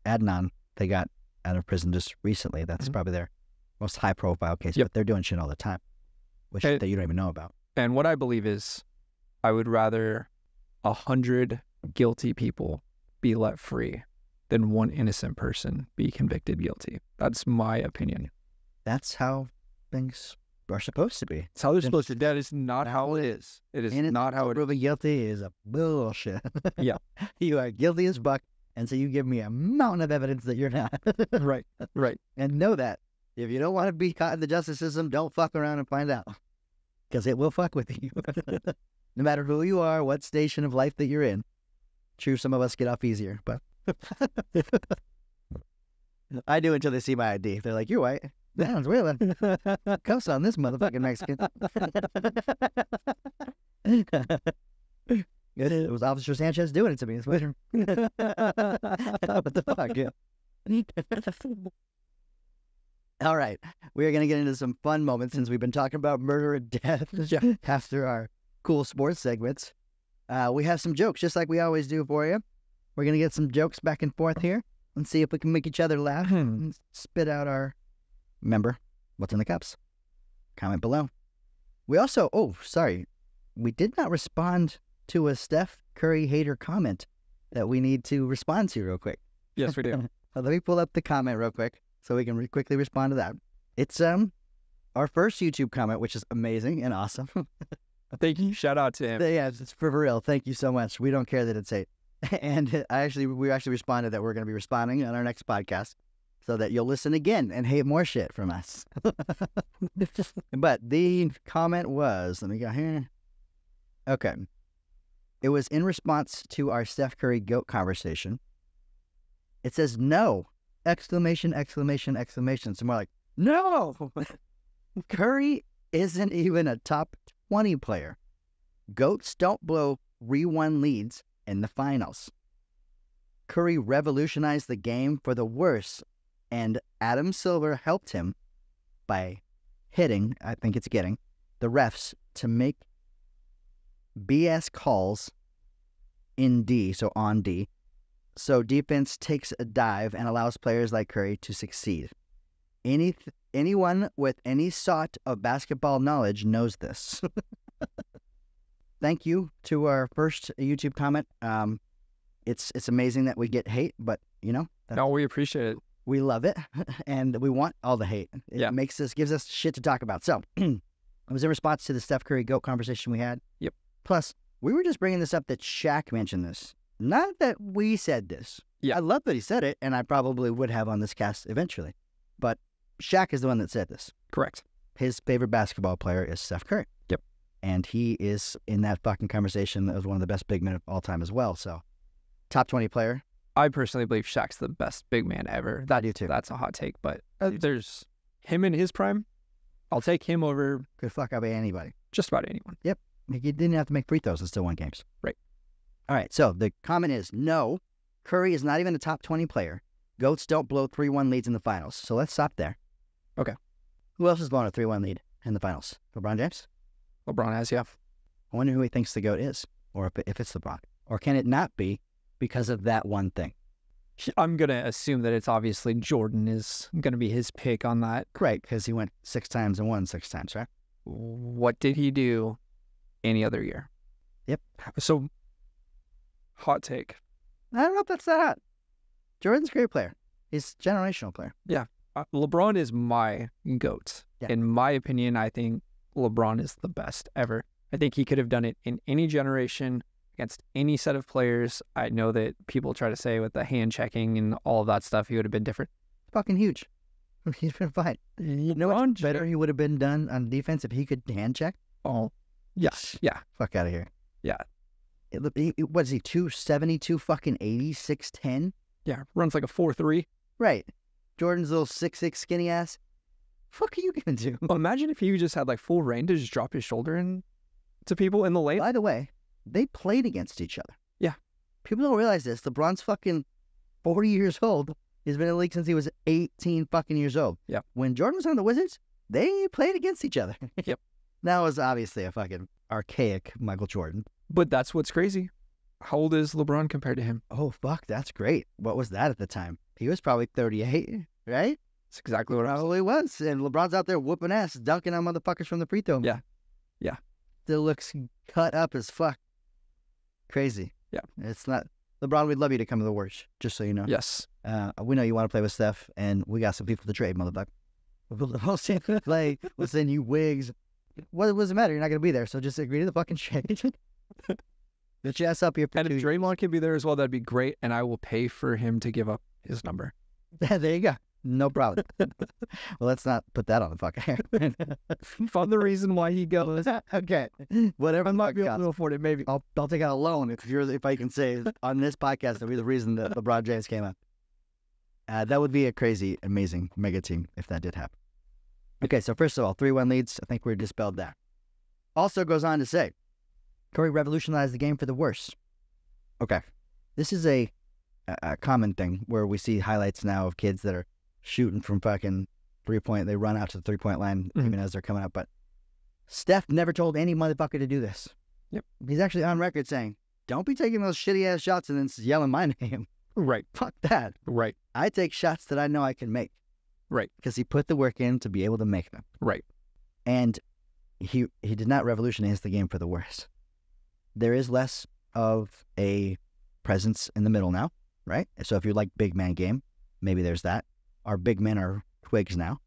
Adnan, they got out of prison just recently. That's mm-hmm. probably their most high profile case, yep. but they're doing shit all the time, which and, that you don't even know about. And what I believe is I would rather a hundred guilty people be let free than one innocent person be convicted guilty. That's my opinion. That's how things are supposed to be. It's how they're supposed to. That is not how it is. It is not how it proving is. guilty is a bullshit. yeah, you are guilty as buck, and so you give me a mountain of evidence that you're not. right, right. And know that if you don't want to be caught in the justice system, don't fuck around and find out, because it will fuck with you. no matter who you are, what station of life that you're in, True, some of us get off easier, but I do until they see my ID. They're like, "You're white." Sounds well. Cuffs on this motherfucking Mexican. it was Officer Sanchez doing it to me. what the fuck? Yeah. All right, we are going to get into some fun moments since we've been talking about murder and death after our cool sports segments. Uh, we have some jokes, just like we always do for you. We're going to get some jokes back and forth here and see if we can make each other laugh hmm. and spit out our. Remember, what's in the cups? Comment below. We also, oh, sorry, we did not respond to a Steph Curry hater comment that we need to respond to real quick. Yes, we do. let me pull up the comment real quick so we can re quickly respond to that. It's um our first YouTube comment, which is amazing and awesome. Thank you. Shout out to him. Yeah, it's for real. Thank you so much. We don't care that it's eight. And I actually, we actually responded that we're going to be responding on our next podcast so that you'll listen again and hate more shit from us. but the comment was, let me go here. Okay. It was in response to our Steph Curry goat conversation. It says no! Exclamation, exclamation, exclamation. So we're like, no! Curry isn't even a top 20 player. Goats don't blow re one leads in the finals. Curry revolutionized the game for the worse, and Adam Silver helped him by hitting, I think it's getting, the refs to make BS calls in D, so on D. So defense takes a dive and allows players like Curry to succeed. Any Anyone with any sort of basketball knowledge knows this. Thank you to our first YouTube comment. Um, it's it's amazing that we get hate, but you know, no, we appreciate it. We love it, and we want all the hate. It yeah. makes us gives us shit to talk about. So, it was in response to the Steph Curry goat conversation we had. Yep. Plus, we were just bringing this up that Shaq mentioned this, not that we said this. Yeah. I love that he said it, and I probably would have on this cast eventually. But Shaq is the one that said this. Correct. His favorite basketball player is Steph Curry. Yep. And he is in that fucking conversation as one of the best big men of all time as well. So, top 20 player. I personally believe Shaq's the best big man ever. That, I do too. That's a hot take, but there's him in his prime. I'll take him over. Could fuck up anybody. Just about anyone. Yep. He didn't have to make free throws and still won games. Right. All right. So the comment is no, Curry is not even a top 20 player. Goats don't blow 3 1 leads in the finals. So let's stop there. Okay. Who else has blown a 3 1 lead in the finals? LeBron James? LeBron has, yeah. I wonder who he thinks the GOAT is, or if, if it's LeBron. Or can it not be because of that one thing? I'm going to assume that it's obviously Jordan is going to be his pick on that. Right, because he went six times and won six times, right? What did he do any other year? Yep. So, hot take. I don't know if that's that. Jordan's a great player. He's a generational player. Yeah. Uh, LeBron is my goat. Yeah. In my opinion, I think LeBron is the best ever. I think he could have done it in any generation against any set of players. I know that people try to say with the hand checking and all of that stuff, he would have been different. Fucking huge. He'd been fine. You know what better he would have been done on defense if he could hand check? Oh, yes. Yeah. Fuck out of here. Yeah. It, it, it, what is he, Two seventy-two. fucking 80, 6'10? Yeah. Runs like a 4 3. Right. Jordan's little six six skinny ass. Fuck are you gonna do? Well, imagine if you just had like full reign to just drop his shoulder in to people in the lane. By the way, they played against each other. Yeah. People don't realize this. LeBron's fucking forty years old. He's been in the league since he was eighteen fucking years old. Yeah. When Jordan was on the Wizards, they played against each other. yep. That was obviously a fucking archaic Michael Jordan. But that's what's crazy. How old is LeBron compared to him? Oh fuck, that's great. What was that at the time? He was probably 38, right? That's exactly what probably I was. was. And LeBron's out there whooping ass, dunking on motherfuckers from the free throw. Yeah, yeah. Still looks cut up as fuck. Crazy. Yeah, it's not. LeBron, we'd love you to come to the worst, just so you know. Yes. Uh, we know you want to play with Steph, and we got some people to trade, motherfucker. We'll send you play. We'll send you wigs. What, what does it matter? You're not going to be there, so just agree to the fucking trade. Get your ass up here. And if Draymond can be there as well, that'd be great, and I will pay for him to give up his number. there you go. No problem. well, let's not put that on the fucking Find the reason why he goes. Ah, okay, whatever. i might be able to afford it. Maybe I'll, I'll take out a loan if you're if I can say on this podcast that we the reason that LeBron James came up. Uh, that would be a crazy, amazing mega team if that did happen. Okay, so first of all, three one leads. I think we're dispelled there. Also goes on to say, Curry revolutionized the game for the worse. Okay, this is a a common thing where we see highlights now of kids that are shooting from fucking three point. They run out to the three point line mm-hmm. even as they're coming up. But Steph never told any motherfucker to do this. Yep. He's actually on record saying, "Don't be taking those shitty ass shots and then yelling my name." Right. Fuck that. Right. I take shots that I know I can make. Right. Because he put the work in to be able to make them. Right. And he he did not revolutionize the game for the worse. There is less of a presence in the middle now right? So if you like big man game, maybe there's that. Our big men are twigs now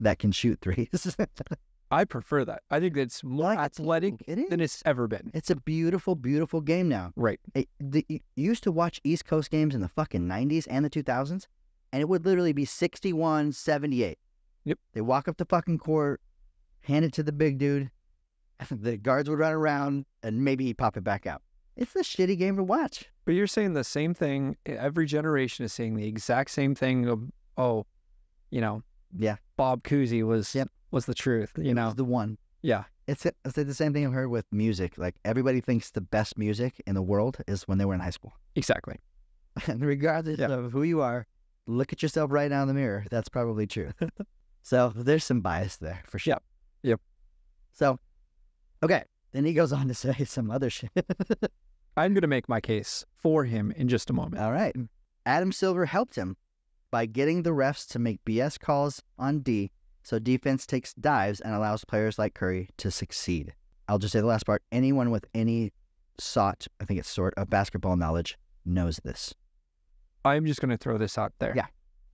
that can shoot threes. I prefer that. I think it's more like, athletic it than it's ever been. It's a beautiful, beautiful game now. Right. It, the, you used to watch East Coast games in the fucking 90s and the 2000s, and it would literally be 61 78. Yep. They walk up the fucking court, hand it to the big dude. The guards would run around and maybe pop it back out it's a shitty game to watch. But you're saying the same thing. Every generation is saying the exact same thing. Of, oh, you know, yeah, Bob Cousy was yep. was the truth. You know, the one. Yeah, it's it's the same thing I've heard with music. Like everybody thinks the best music in the world is when they were in high school. Exactly. And regardless yeah. of who you are, look at yourself right now in the mirror. That's probably true. so there's some bias there for sure. Yep. yep. So, okay, then he goes on to say some other shit. I'm going to make my case for him in just a moment. All right. Adam Silver helped him by getting the refs to make BS calls on D so defense takes dives and allows players like Curry to succeed. I'll just say the last part anyone with any sort, I think it's sort, of basketball knowledge knows this. I'm just going to throw this out there. Yeah.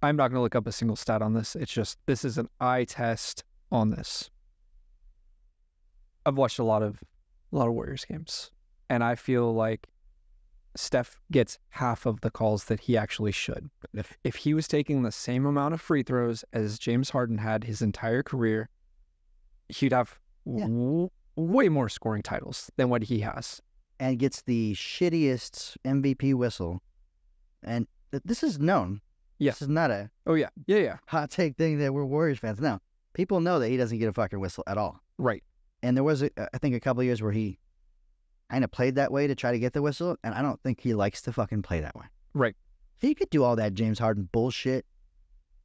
I'm not going to look up a single stat on this. It's just, this is an eye test on this. I've watched a lot of a lot of Warriors games. And I feel like Steph gets half of the calls that he actually should. If, if he was taking the same amount of free throws as James Harden had his entire career, he'd have yeah. w- way more scoring titles than what he has. And gets the shittiest MVP whistle. And th- this is known. Yes. Yeah. This is not a oh yeah yeah yeah hot take thing that we're Warriors fans. No, people know that he doesn't get a fucking whistle at all. Right. And there was, a, I think, a couple years where he kind of played that way to try to get the whistle, and I don't think he likes to fucking play that way. Right. He could do all that James Harden bullshit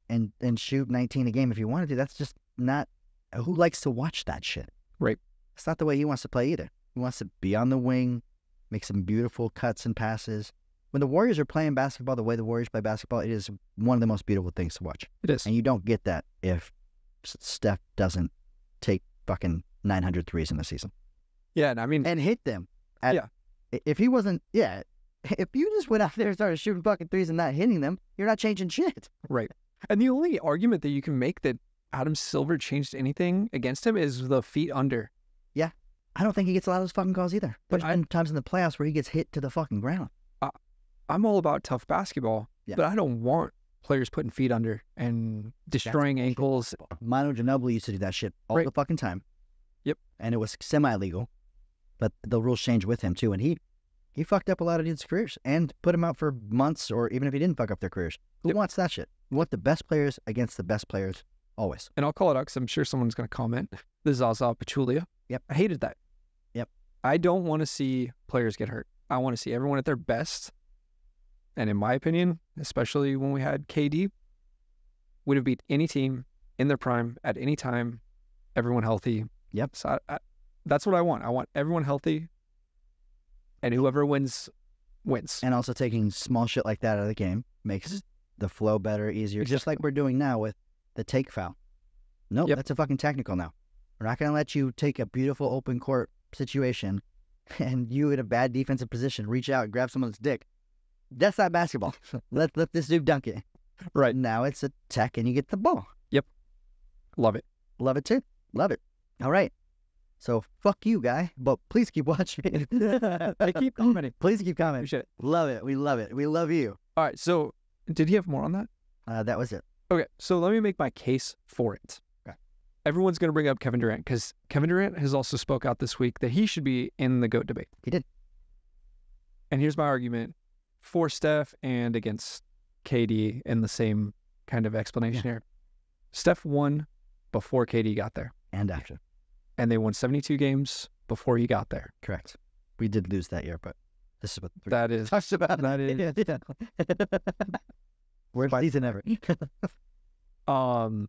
and and shoot 19 a game if he wanted to. That's just not who likes to watch that shit. Right. It's not the way he wants to play either. He wants to be on the wing, make some beautiful cuts and passes. When the Warriors are playing basketball the way the Warriors play basketball, it is one of the most beautiful things to watch. It is. And you don't get that if Steph doesn't take fucking 900 threes in the season. Yeah, and I mean, and hit them. At, yeah, if he wasn't, yeah, if you just went out there and started shooting fucking threes and not hitting them, you're not changing shit. Right. And the only argument that you can make that Adam Silver changed anything against him is the feet under. Yeah. I don't think he gets a lot of those fucking calls either. But I, times in the playoffs where he gets hit to the fucking ground. I, am all about tough basketball, yeah. but I don't want players putting feet under and destroying ankles. Shit. Manu Ginobili used to do that shit all right. the fucking time. Yep. And it was semi legal, but the rules changed with him too. And he he fucked up a lot of dudes' careers and put them out for months, or even if he didn't fuck up their careers. Who yep. wants that shit? We want the best players against the best players always. And I'll call it out because I'm sure someone's going to comment. The Zaza Pachulia. Yep. I hated that. Yep. I don't want to see players get hurt. I want to see everyone at their best. And in my opinion, especially when we had KD, would have beat any team in their prime at any time, everyone healthy, Yep. So I, I, that's what I want. I want everyone healthy, and whoever wins, wins. And also taking small shit like that out of the game makes mm-hmm. the flow better, easier. Exactly. Just like we're doing now with the take foul. No, nope, yep. that's a fucking technical now. We're not going to let you take a beautiful open court situation and you in a bad defensive position reach out and grab someone's dick. That's not basketball. let let this dude dunk it. Right now it's a tech and you get the ball. Yep. Love it. Love it too. Love it. All right. So fuck you, guy. But please keep watching. I keep commenting. Please keep commenting. Appreciate it. Love it. We love it. We love you. All right. So did he have more on that? Uh, that was it. Okay. So let me make my case for it. Okay. Everyone's going to bring up Kevin Durant because Kevin Durant has also spoke out this week that he should be in the goat debate. He did. And here's my argument for Steph and against KD in the same kind of explanation yeah. here. Steph won before KD got there. And after and they won 72 games before he got there. Correct. We did lose that year, but this is what that is. Talks about that is yeah, yeah. worst season ever. um,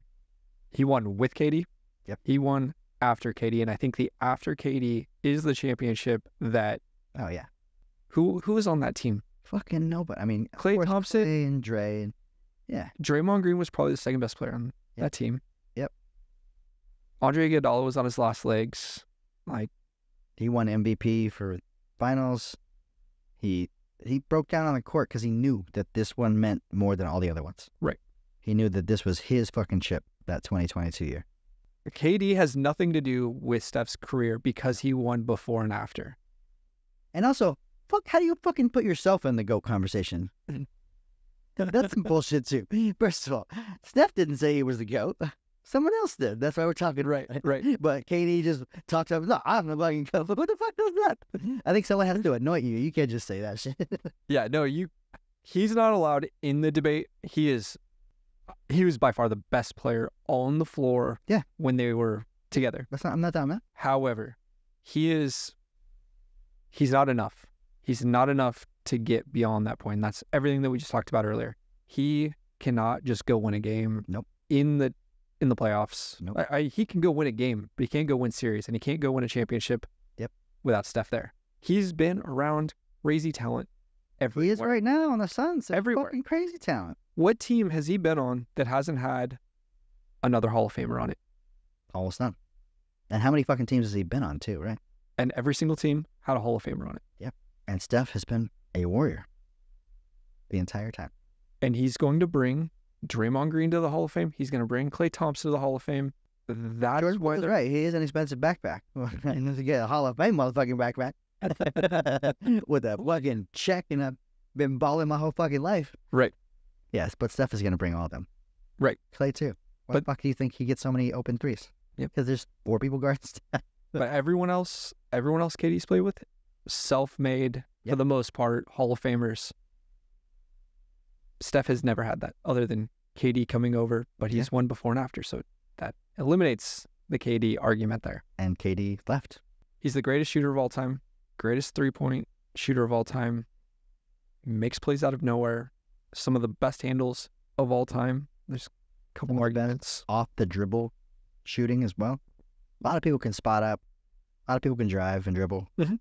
he won with Katie. Yep. He won after Katie, and I think the after Katie is the championship that. Oh yeah. Who who was on that team? Fucking nobody. I mean, Clay Thompson Clay and Dre. And, yeah. Draymond Green was probably the second best player on yep. that team. Andre Iguodala was on his last legs. Like he won MVP for finals. He he broke down on the court because he knew that this one meant more than all the other ones. Right. He knew that this was his fucking chip that 2022 year. KD has nothing to do with Steph's career because he won before and after. And also, fuck, how do you fucking put yourself in the GOAT conversation? That's some bullshit too. First of all, Steph didn't say he was the GOAT. Someone else did. That's why we're talking, right? Right. But Katie just talked him. No, I'm the fucking coach. What the fuck does that? I think someone has to anoint you. You can't just say that shit. yeah. No, you. He's not allowed in the debate. He is. He was by far the best player on the floor. Yeah. When they were together. That's not. I'm not down, man. However, he is. He's not enough. He's not enough to get beyond that point. That's everything that we just talked about earlier. He cannot just go win a game. Nope. In the in the playoffs. Nope. I, I, he can go win a game, but he can't go win series, and he can't go win a championship. Yep. Without Steph there, he's been around crazy talent. Everywhere. He is right now on the Suns. Everywhere, fucking crazy talent. What team has he been on that hasn't had another Hall of Famer on it? Almost none. And how many fucking teams has he been on too? Right. And every single team had a Hall of Famer on it. Yep. And Steph has been a warrior the entire time. And he's going to bring Draymond Green to the Hall of Fame. He's going to bring Clay Thompson to the Hall of Fame. That's George Boyle's right. He is an expensive backpack. and to get a Hall of Fame motherfucking backpack with a fucking check, and I've been balling my whole fucking life. Right. Yes, but Steph is going to bring all of them. Right. Clay too. Why but, the fuck do you think he gets so many open threes? Because there's four people guarding Steph. but everyone else, everyone else, Katie's played with, self-made yep. for the most part, Hall of Famers. Steph has never had that other than KD coming over, but he's yeah. won before and after. So that eliminates the KD argument there. And KD left. He's the greatest shooter of all time, greatest three point shooter of all time, makes plays out of nowhere, some of the best handles of all time. There's a couple more arguments. Off the dribble shooting as well. A lot of people can spot up, a lot of people can drive and dribble. Mm-hmm.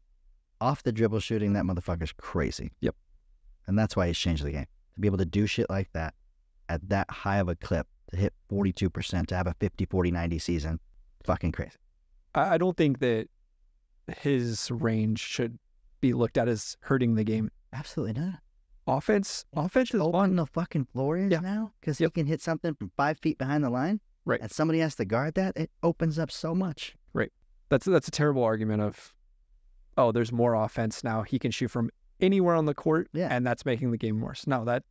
Off the dribble shooting, that motherfucker's crazy. Yep. And that's why he's changed the game to be able to do shit like that at that high of a clip to hit 42% to have a 50 40 90 season fucking crazy i don't think that his range should be looked at as hurting the game absolutely not offense offense is on the fucking floor is yeah. now because yep. he can hit something from five feet behind the line right and somebody has to guard that it opens up so much right that's that's a terrible argument of oh there's more offense now he can shoot from anywhere on the court. Yeah. And that's making the game worse. No, that.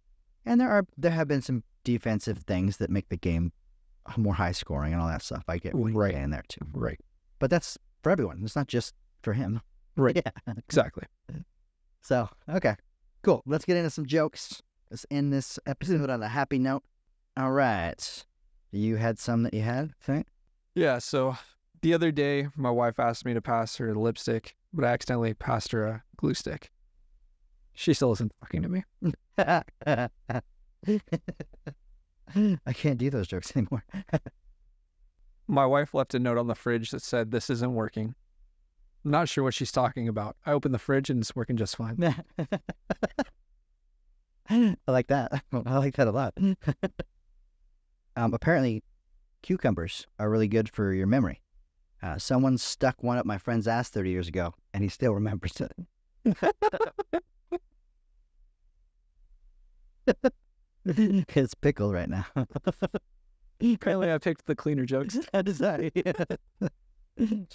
And there are there have been some defensive things that make the game more high scoring and all that stuff. I get right in there too. Right. But that's for everyone. It's not just for him. Right. Yeah. exactly. So okay, cool. Let's get into some jokes. Let's end this episode on a happy note. All right. You had some that you had, think. Yeah. So the other day, my wife asked me to pass her lipstick, but I accidentally passed her a glue stick. She still isn't talking to me. I can't do those jokes anymore. My wife left a note on the fridge that said, This isn't working. I'm not sure what she's talking about. I opened the fridge and it's working just fine. I like that. I like that a lot. um, apparently, cucumbers are really good for your memory. Uh, someone stuck one up my friend's ass 30 years ago, and he still remembers it. It's pickle right now. Apparently, I picked the cleaner jokes. That is that. and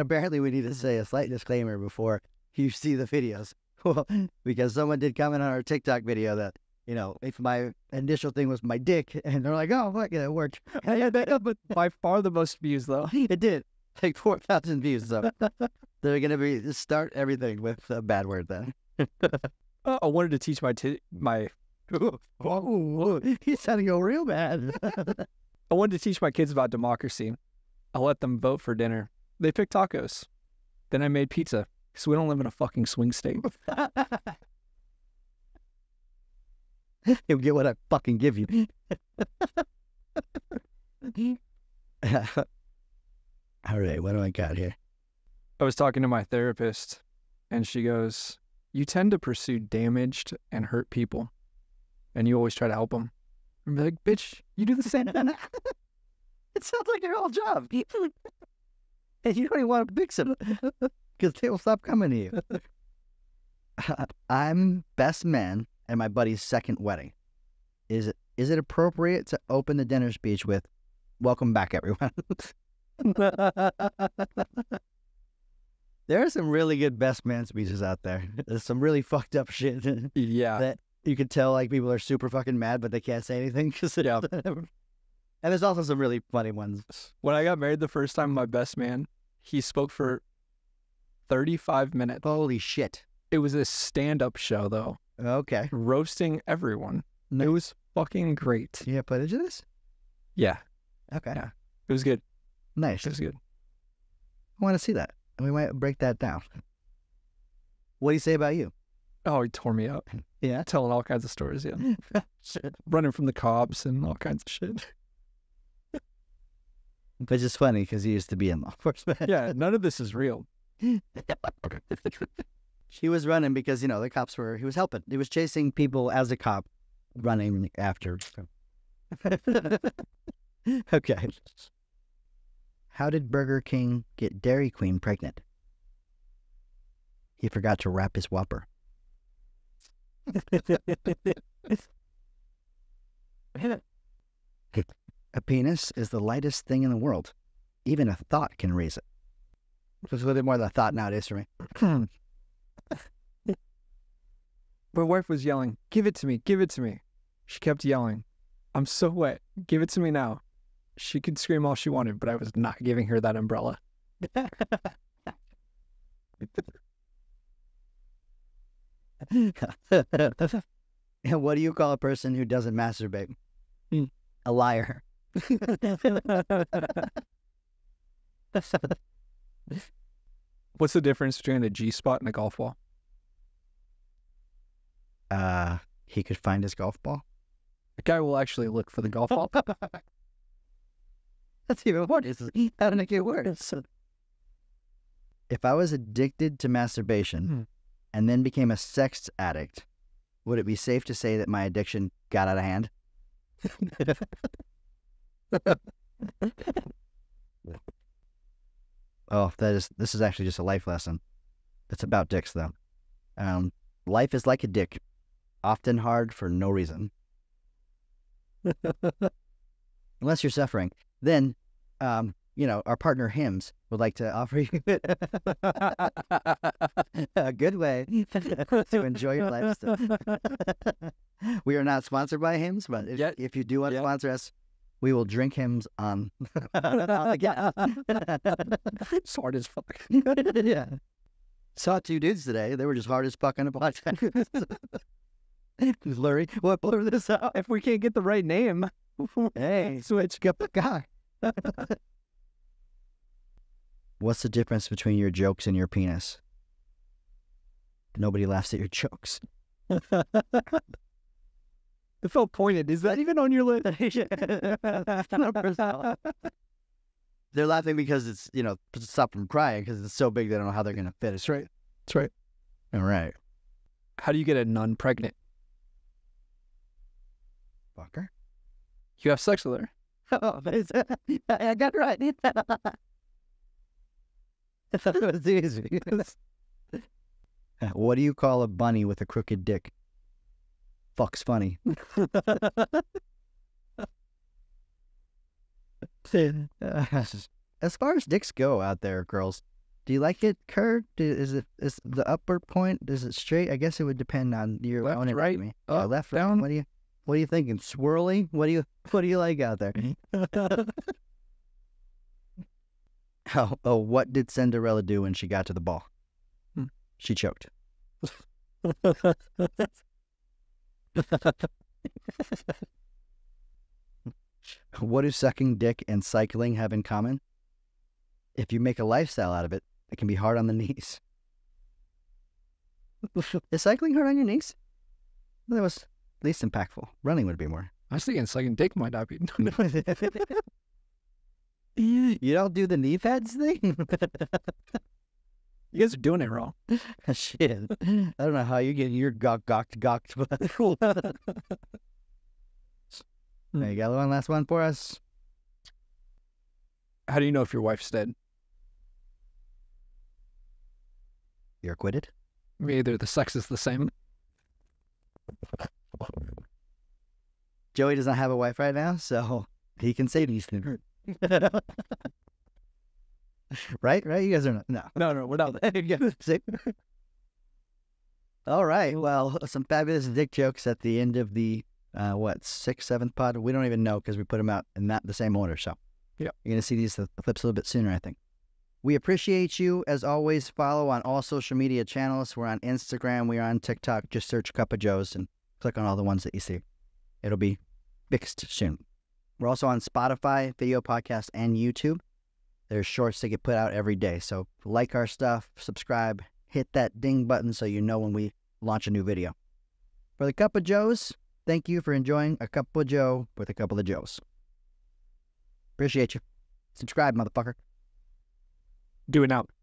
apparently, we need to say a slight disclaimer before you see the videos, well, because someone did comment on our TikTok video that you know, if my initial thing was my dick, and they're like, oh, fuck it, worked. Yeah, that by far the most views, though. It did. Like 4,000 views, so they're going to be start everything with a bad word then. Oh, I wanted to teach my t- my. Oh, he's sounding go real bad. I wanted to teach my kids about democracy. I let them vote for dinner. They picked tacos. Then I made pizza because we don't live in a fucking swing state. You'll get what I fucking give you. All right, what do I got here? I was talking to my therapist, and she goes, you tend to pursue damaged and hurt people, and you always try to help them. And be like, bitch, you do the same. it sounds like your whole job. and you don't even want to fix them because they will stop coming to you. I'm best man at my buddy's second wedding. Is it is it appropriate to open the dinner speech with "Welcome back, everyone"? there are some really good best man speeches out there. There's some really fucked up shit. yeah. That you can tell like people are super fucking mad, but they can't say anything because yeah. and there's also some really funny ones. When I got married the first time, my best man, he spoke for 35 minutes. Holy shit. It was a stand up show though. Okay. Roasting everyone. Nice. It was fucking great. You have footage of this? Yeah. Okay. Yeah. It was good. Nice. It was good. I want to see that and we might break that down. What do you say about you? Oh, he tore me up. Yeah. Telling all kinds of stories. Yeah. Running from the cops and all kinds of shit. Which is funny because he used to be in law enforcement. yeah. None of this is real. he was running because, you know, the cops were, he was helping. He was chasing people as a cop running after. okay. How did Burger King get Dairy Queen pregnant? He forgot to wrap his Whopper. a penis is the lightest thing in the world. Even a thought can raise it. It's a little bit more than a thought nowadays for me. My wife was yelling, Give it to me, give it to me. She kept yelling, I'm so wet. Give it to me now she could scream all she wanted, but I was not giving her that umbrella. what do you call a person who doesn't masturbate? Mm. A liar. What's the difference between a G spot and a golf ball? Uh, he could find his golf ball. The guy will actually look for the golf ball. That's even worse. How make it worse? If I was addicted to masturbation hmm. and then became a sex addict, would it be safe to say that my addiction got out of hand? oh, that is this is actually just a life lesson. It's about dicks though. Um, life is like a dick, often hard for no reason. Unless you're suffering then um, you know, our partner Hims would like to offer you a good way to enjoy your life. we are not sponsored by Hims, but if, yep. if you do want to yep. sponsor us, we will drink Hims on. yeah, hard as fuck. yeah, saw two dudes today. They were just hard as fuck on a podcast. Larry, what blur this out if we can't get the right name? hey, switch up the guy. What's the difference between your jokes and your penis? Nobody laughs at your jokes. it felt pointed. Is that even on your list? they're laughing because it's, you know, stop from crying because it's so big they don't know how they're going to fit. That's right. That's right. All right. How do you get a nun pregnant? Fucker. You have sex with her. I got right. what do you call a bunny with a crooked dick? Fuck's funny. as far as dicks go out there, girls, do you like it curved? Is it is the upper point? Is it straight? I guess it would depend on your left, own right, uh, left, down. Right. What do you? What are you thinking? Swirly? What do you What do you like out there? Mm-hmm. oh, oh, what did Cinderella do when she got to the ball? Hmm. She choked. what do sucking dick and cycling have in common? If you make a lifestyle out of it, it can be hard on the knees. Is cycling hard on your knees? There was least impactful. Running would be more. I was thinking sucking dick might not be. you don't do the knee pads thing? you guys are doing it wrong. Shit. I don't know how you are getting your gawk gawked gawked, but there you got one last one for us. How do you know if your wife's dead? You're acquitted? Either the sex is the same. Joey does not have a wife right now, so he can say these things. right, right. You guys are not. No, no, no. We're not. All right. Well, some fabulous dick jokes at the end of the uh, what sixth, seventh pod. We don't even know because we put them out in that the same order. So yeah, you're gonna see these clips a little bit sooner, I think. We appreciate you as always. Follow on all social media channels. We're on Instagram. We're on TikTok. Just search Cup of Joes and click on all the ones that you see. It'll be fixed soon. We're also on Spotify, video podcast, and YouTube. There's shorts that get put out every day. So like our stuff, subscribe, hit that ding button so you know when we launch a new video. For the Cup of Joes, thank you for enjoying a Cup of Joe with a couple of Joes. Appreciate you. Subscribe, motherfucker. Do it now.